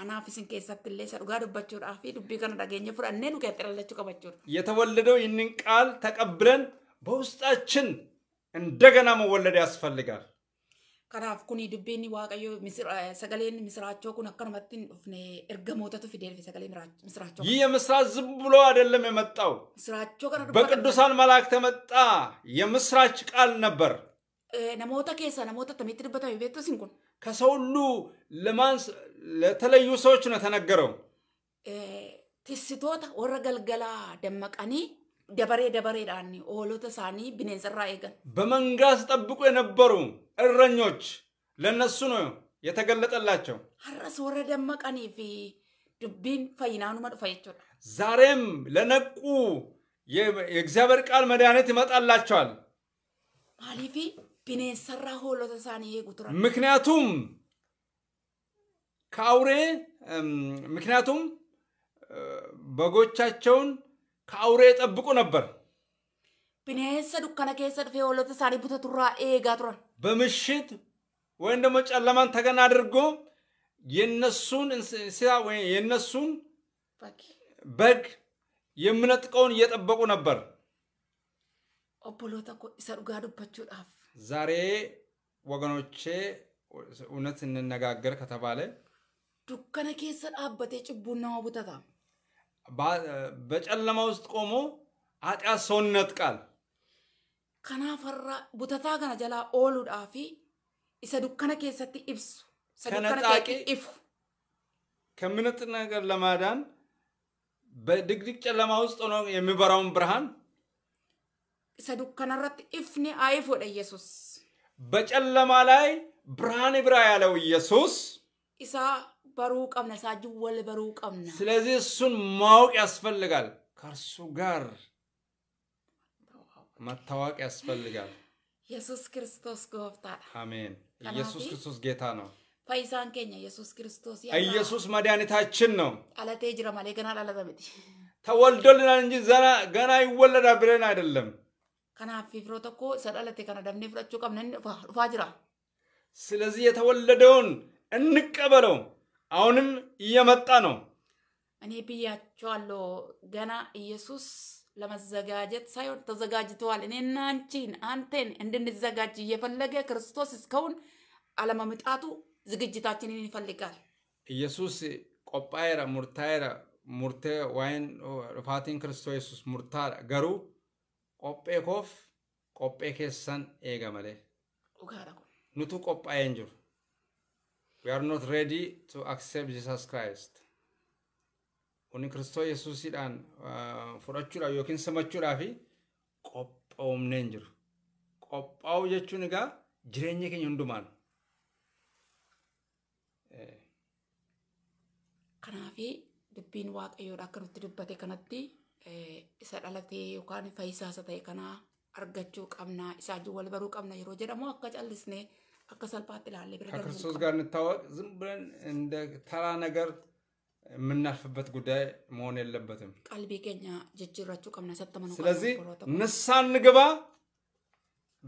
Speaker 2: anaaf isin keessatti illee isa dhugaa dubbachuudhaaf dubbii kana dhageenye fudhannee nu keessatti dhalachuu qabachuudha.
Speaker 1: የተወለደው ይህንን ቃል ተቀብለን በውስጣችን እንደገና መወለድ ያስፈልጋል።
Speaker 2: kanaaf kuni dubbiin waaqayyo sagaleen misraachoo kun akkanumatti hin dhufne ergamootatu fideelfe sagalee misraachoo.
Speaker 1: ይህ የምስራች ዝም ብሎ አይደለም የመጣው በቅዱሳን መላእክት የመጣ የምስራች ቃል ነበር።
Speaker 2: Eh, namoota keessaa namoota akkamitti dubbatame beektu
Speaker 1: ከሰው ሁሉ ለተለዩ ሰዎች ነው ተነገረው።
Speaker 2: ትስቶታ ወረ ገልገላ ደመቀኒ ደበሬ ደበሬዳን ኦሎተ ሳኒ ቢኔንሰራ ኤገን
Speaker 1: በመንጋ ሲጠብቁ የነበሩ እረኞች ለነሱ ነው የተገለጠላቸው።
Speaker 2: ሀረስ ወረ ደመቀኒ ፊ ዱቢን ፈይናኑመ ዱፈ
Speaker 1: ዛሬም ለነቁ የእግዚአብሔር ቃል መድኃኒት ይመጣላቸዋል። ማሊፊ ምክንያቱም ከአውሬ ምክንያቱም በጎቻቸውን ከአውሬ ጠብቁ ነበር።
Speaker 2: bineensa dukkana keessa dhufee hoolota isaanii butaturraa eegaa turan።
Speaker 1: በምሽት ወይም ደግሞ ጨለማን ተገን አድርጎ የነሱን እንስሳ ወይ የነሱን በግ የሚነጥቀውን እየጠበቁ ነበር።
Speaker 2: ኦቦሎታ ኮ ኢሳ ዱጋ ዱበቹ ዳፍ
Speaker 1: ዛሬ ወገኖቼ እውነት እንነጋገር ከተባለ
Speaker 2: ዱከነ ኬሰ ዳበቴ ጭቡና ቡተታ
Speaker 1: በጨለማ ውስጥ ቆሞ አጢያ ሰውነት ቃል
Speaker 2: ከናፈራ ቡተታ ከነ ጀላ ኦሉ ዳፊ ኢሰ ዱከነ ኬሰቲ ኢብሱ ከነጣቂ ኢፉ
Speaker 1: ከምንጥ ነገር ለማዳን በድግድግ ጨለማ ውስጥ ሆኖ የሚበራውን ብርሃን
Speaker 2: isa dukkanarratti ifni ayee fodha Yesuus.
Speaker 1: በጨለማ ላይ ብርሃን ይብራ ያለው ኢየሱስ
Speaker 2: ኢሳ በሩ ቀምነ ሳጅ ወል በሩ ቀምነ።
Speaker 1: ስለዚህ እሱን ማወቅ ያስፈልጋል። ከእርሱ ጋር መታወቅ ያስፈልጋል።
Speaker 2: ኢየሱስ ክርስቶስ ጎፍታ።
Speaker 1: አሜን። ኢየሱስ ክርስቶስ ጌታ ነው።
Speaker 2: ፈይሳን ኬኛ ኢየሱስ ክርስቶስ ኢየሱስ
Speaker 1: መድኃኒታችን ነው።
Speaker 2: አለቴ ጅረ ማሌ ገና ላለበምት
Speaker 1: ተወልዶልናል እንጂ ገና ይወለዳል ብለን አይደለም።
Speaker 2: Kanaaf yeroo tokko isa dhalate kana dabnee fudhachuu qabna inni ስለዚህ
Speaker 1: የተወለደውን እንቀበለው። አሁንም እየመጣ ነው።
Speaker 2: እኔ ብያቸዋለሁ፣ ገና ኢየሱስ ለመዘጋጀት ሳይሆን ተዘጋጅተዋል። እኔና አንቺን አንተን እንድንዘጋጅ እየፈለገ ክርስቶስ እስካሁን አለመምጣቱ ዝግጅታችንን ይፈልጋል።
Speaker 1: ኢየሱስ ቆጳየረ ሙርታየረ ሙርቴ ዋይን ሩፋቲን ክርስቶስ ኢየሱስ ሙርታ ገሩ qophee koof qophee keessan eega malee. Dhugaadha kun. Nutu qophaa'ee jiru. We are not ready to accept Jesus Christ. Kuni Kiristoo Yesuusidhaan ah, fudhachuudhaaf yookiin simachuudhaaf qophaa'umnee jiru. Qophaa'u jechuun egaa jireenya keenya hundumaan.
Speaker 2: Kanaaf dubbiin waaqayyoodha akka nutti dubbate kanatti. Eh, isa dhalatee yookaan faayisaa isa ta'e kanaa argachuu qabna isaa wajjin wal baruu qabna yeroo jedhamu akka callisnee akka salphaatti ilaalle bira ከክርስቶስ
Speaker 1: ጋር እንታወቅ። ዝም ብለን እንደ ተራ ነገር የምናልፍበት ጉዳይ መሆን የለበትም።
Speaker 2: ቀልቢ ኬኛ ጅጅራችሁ ቀምና ሰተመኑ። ስለዚህ
Speaker 1: ንስሐ እንግባ፣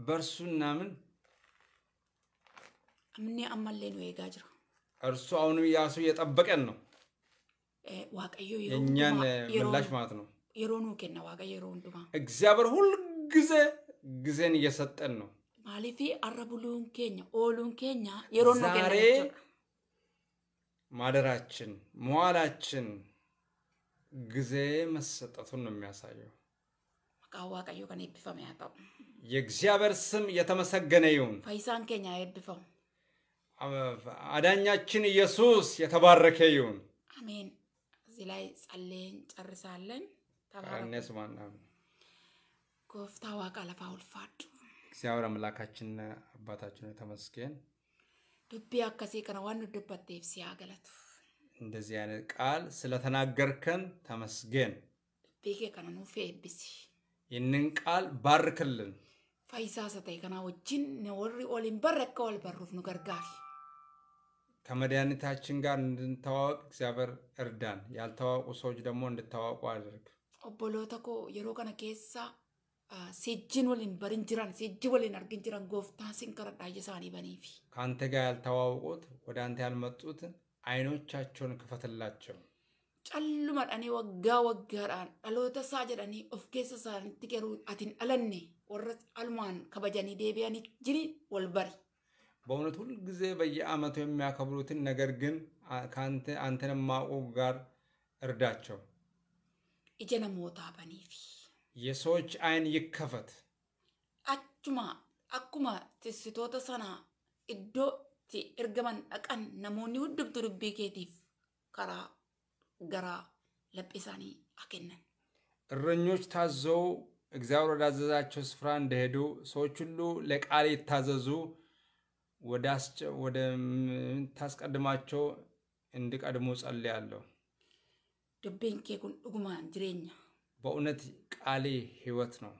Speaker 1: በእርሱ እናምን።
Speaker 2: እምኔ አመሌ ነው የጋ ጅራ
Speaker 1: እርሱ አሁንም ያሱ እየጠበቀን ነው።
Speaker 2: ዋቀዩ የእኛን ምላሽ ማለት ነው። የሮኑ ኬና ዋቀ የሮን ድማ
Speaker 1: እግዚአብሔር ሁል ጊዜ ጊዜን እየሰጠን ነው።
Speaker 2: ማሊፊ አረቡሉን ኬኛ ኦሉን ኬኛ የሮን ዛሬ
Speaker 1: ማደራችን መዋላችን ጊዜ መሰጠቱን ነው የሚያሳየው።
Speaker 2: ቃዋቀዮ ከን ብፈም ያጣው
Speaker 1: የእግዚአብሔር ስም የተመሰገነ ይሁን።
Speaker 2: ፈይሳን ኬኛ የብፈው
Speaker 1: አዳኛችን ኢየሱስ የተባረከ ይሁን።
Speaker 2: አሜን። እዚህ ላይ ጸልየን ጨርሳለን። ቀነስ ማና ጎፍታ ዋቃ ለፋ
Speaker 1: እግዚአብሔር አምላካችን አባታችን ተመስገን።
Speaker 2: ዱቤ አከሴ ቀነ ዋን ዱበቴፍ ሲያገለቱ
Speaker 1: እንደዚህ አይነት ቃል ስለተናገርከን ተመስገን።
Speaker 2: ዱቤ ቀነ ኑፌ ኤብሲ
Speaker 1: ይህንን ቃል ባርክልን።
Speaker 2: ፈይሳ ሰጠይ ከና ወጅን ወሪ ኦሊን በረከ ወል ኑ ገርጋር
Speaker 1: ከመድኃኒታችን ጋር እንድንተዋወቅ እግዚአብሔር እርዳን። ያልተዋወቁ ሰዎች ደግሞ እንድታዋወቁ አድርግ።
Speaker 2: obboloota koo yeroo kana keessa seejjiin waliin barin jiran seejji waliin argin jiran gooftaan siin kara karadhaa isaanii baniif
Speaker 1: ከአንተ ጋር ያልተዋወቁት ወደ አንተ ያልመጡት አይኖቻቸውን
Speaker 2: Calluma dhanii waggaa waggaadhaan dhaloota isaa jedhanii of keessa isaaniitti garuu ati hin dhalanne warra almaan kabajanii deebi'anii jiri wal bari.
Speaker 1: በእውነት ሁልጊዜ በየዓመቱ የሚያከብሩትን ነገር nagargin ከአንተ አንተን ማቆ ጋር irdaachoo.
Speaker 2: ija namootaa baniifi.
Speaker 1: የሰዎች አይን ይከፈት።
Speaker 2: Achuma akkuma sana iddoo itti ergaman dhaqan namoonni hundumtu dubbii keetiif karaa garaa laphee isaanii akennan.
Speaker 1: እረኞች ታዘው እግዚአብሔር ወዳዘዛቸው ስፍራ እንደሄዱ taasisu wadaas ለቃል ይታዘዙ ወደ ታስቀድማቸው እንድቀድሙ ጸልያለሁ።
Speaker 2: dubbiin kee kun dhugumaan jireenya.
Speaker 1: በእውነት ቃሌ ህይወት ነው።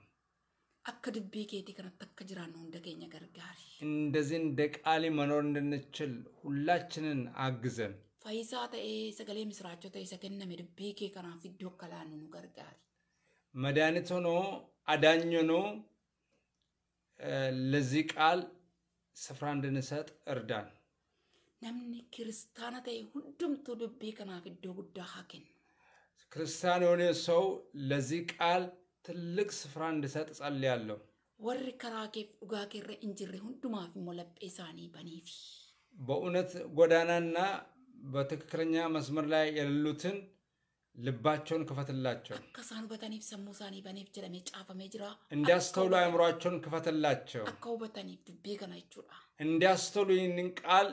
Speaker 2: akka dubbii keetii kanatti akka jiraannu hunda keenya gargaari.
Speaker 1: እንደዚህ እንደ ቃሌ መኖር እንድንችል ሁላችንን አግዘን።
Speaker 2: fayyisaa ta'ee sagalee misraachota isa kenname dubbii kee kanaaf iddoo akka laannu nu gargaari.
Speaker 1: መድኃኒት ሆኖ አዳኝ ሆኖ ለዚህ ቃል ስፍራ እንድንሰጥ እርዳን።
Speaker 2: namni kiristaana ta'e hundumtuu dubbii kanaaf iddoo guddaa haa kennu.
Speaker 1: ክርስቲያን የሆነ ሰው ለዚህ ቃል ትልቅ ስፍራ እንድሰጥ ጸልያለሁ።
Speaker 2: ወሪ ከራኬፍ ዱጋጌረ እንጅሬ ሁንዱማፍ ሞለጴ ሳኒ በኔፊ
Speaker 1: በእውነት ጎዳናና በትክክለኛ መስመር ላይ የሌሉትን ልባቸውን ክፈትላቸው።
Speaker 2: አካሳኑ በተኒፍ ሰሙሳኒ በኔፍ ጀለሜ ጫፈሜ ጅራ
Speaker 1: እንዲያስተውሉ አእምሯቸውን ክፈትላቸው።
Speaker 2: አካው በተኒፍ ዱቤ ገና
Speaker 1: እንዲያስተውሉ ይህንን ቃል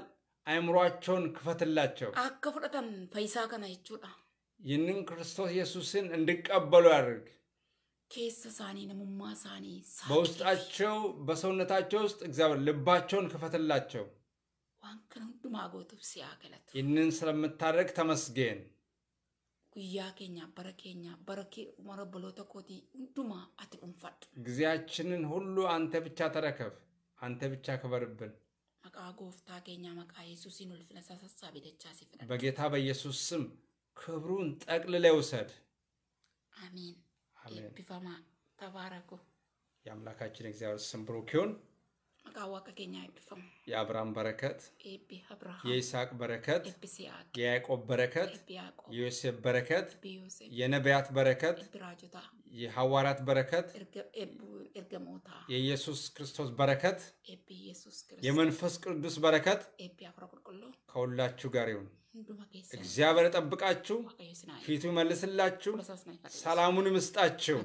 Speaker 1: አእምሯቸውን ክፈትላቸው።
Speaker 2: አከፍረተን ፈይሳ ገና
Speaker 1: ይህንን ክርስቶስ ኢየሱስን እንድቀበሉ ያደርግ በውስጣቸው በሰውነታቸው ውስጥ እግዚአብሔር ልባቸውን ክፈትላቸው። ይህንን ስለምታደርግ ተመስገን።
Speaker 2: ጉያ ኬኛ በረ ኬኛ በረ ሞረ ብሎተ ኮቲ ሁንዱማ አት
Speaker 1: ጊዜያችንን ሁሉ አንተ ብቻ ተረከብ፣ አንተ ብቻ ክበርብን።
Speaker 2: መቃ ጎፍታ ኬኛ መቃ ኢየሱስን ውልፍነሳሳሳ ቤደቻ ሲፍነ
Speaker 1: በጌታ በኢየሱስ ስም ክብሩን ጠቅልለ ይውሰድ።
Speaker 2: አሚን ቢፋማ ተባረኩ።
Speaker 1: የአምላካችን እግዚአብሔር ስም ብሩክ ይሁን። የአብርሃም በረከት፣ የይስቅ በረከት፣ የያዕቆብ በረከት፣ የዮሴፍ በረከት፣ የነቢያት በረከት፣ የሐዋርያት በረከት፣ የኢየሱስ ክርስቶስ በረከት፣ የመንፈስ ቅዱስ በረከት ከሁላችሁ ጋር ይሁን። እግዚአብሔር ጠብቃችሁ ፊቱ መልስላችሁ፣ ሰላሙን ምስጣችሁ።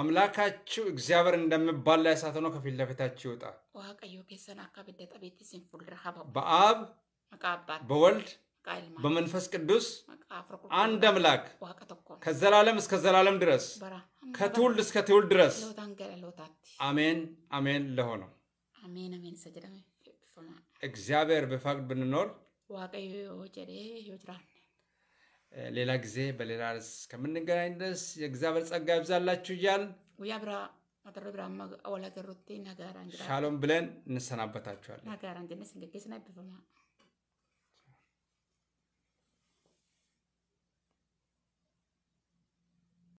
Speaker 1: አምላካችሁ እግዚአብሔር እንደሚባል ላይ እሳት ነው፣ ከፊት ለፊታችሁ ይወጣል።
Speaker 2: በአብ በወልድ በመንፈስ ቅዱስ አንድ
Speaker 1: አምላክ ከዘላለም እስከ ዘላለም ድረስ
Speaker 2: ከትውልድ እስከ ትውልድ ድረስ
Speaker 1: አሜን አሜን። ለሆነው እግዚአብሔር በፋቅድ ብንኖር
Speaker 2: waaqayዮ jedhee yoo jiraanne
Speaker 1: ሌላ ጊዜ በሌላ ርዕስ ከምንገናኝ ድረስ የእግዚአብሔር ጸጋ ይብዛላችሁ እያል
Speaker 2: ጉያ ብራ አጠሮ ብራማ ወላ ገሮቴ ነጋራን ሻሎም
Speaker 1: ብለን እንሰናበታችኋለን።
Speaker 2: ነጋራን ጀነስ እንግዲህ ስናይብፈማ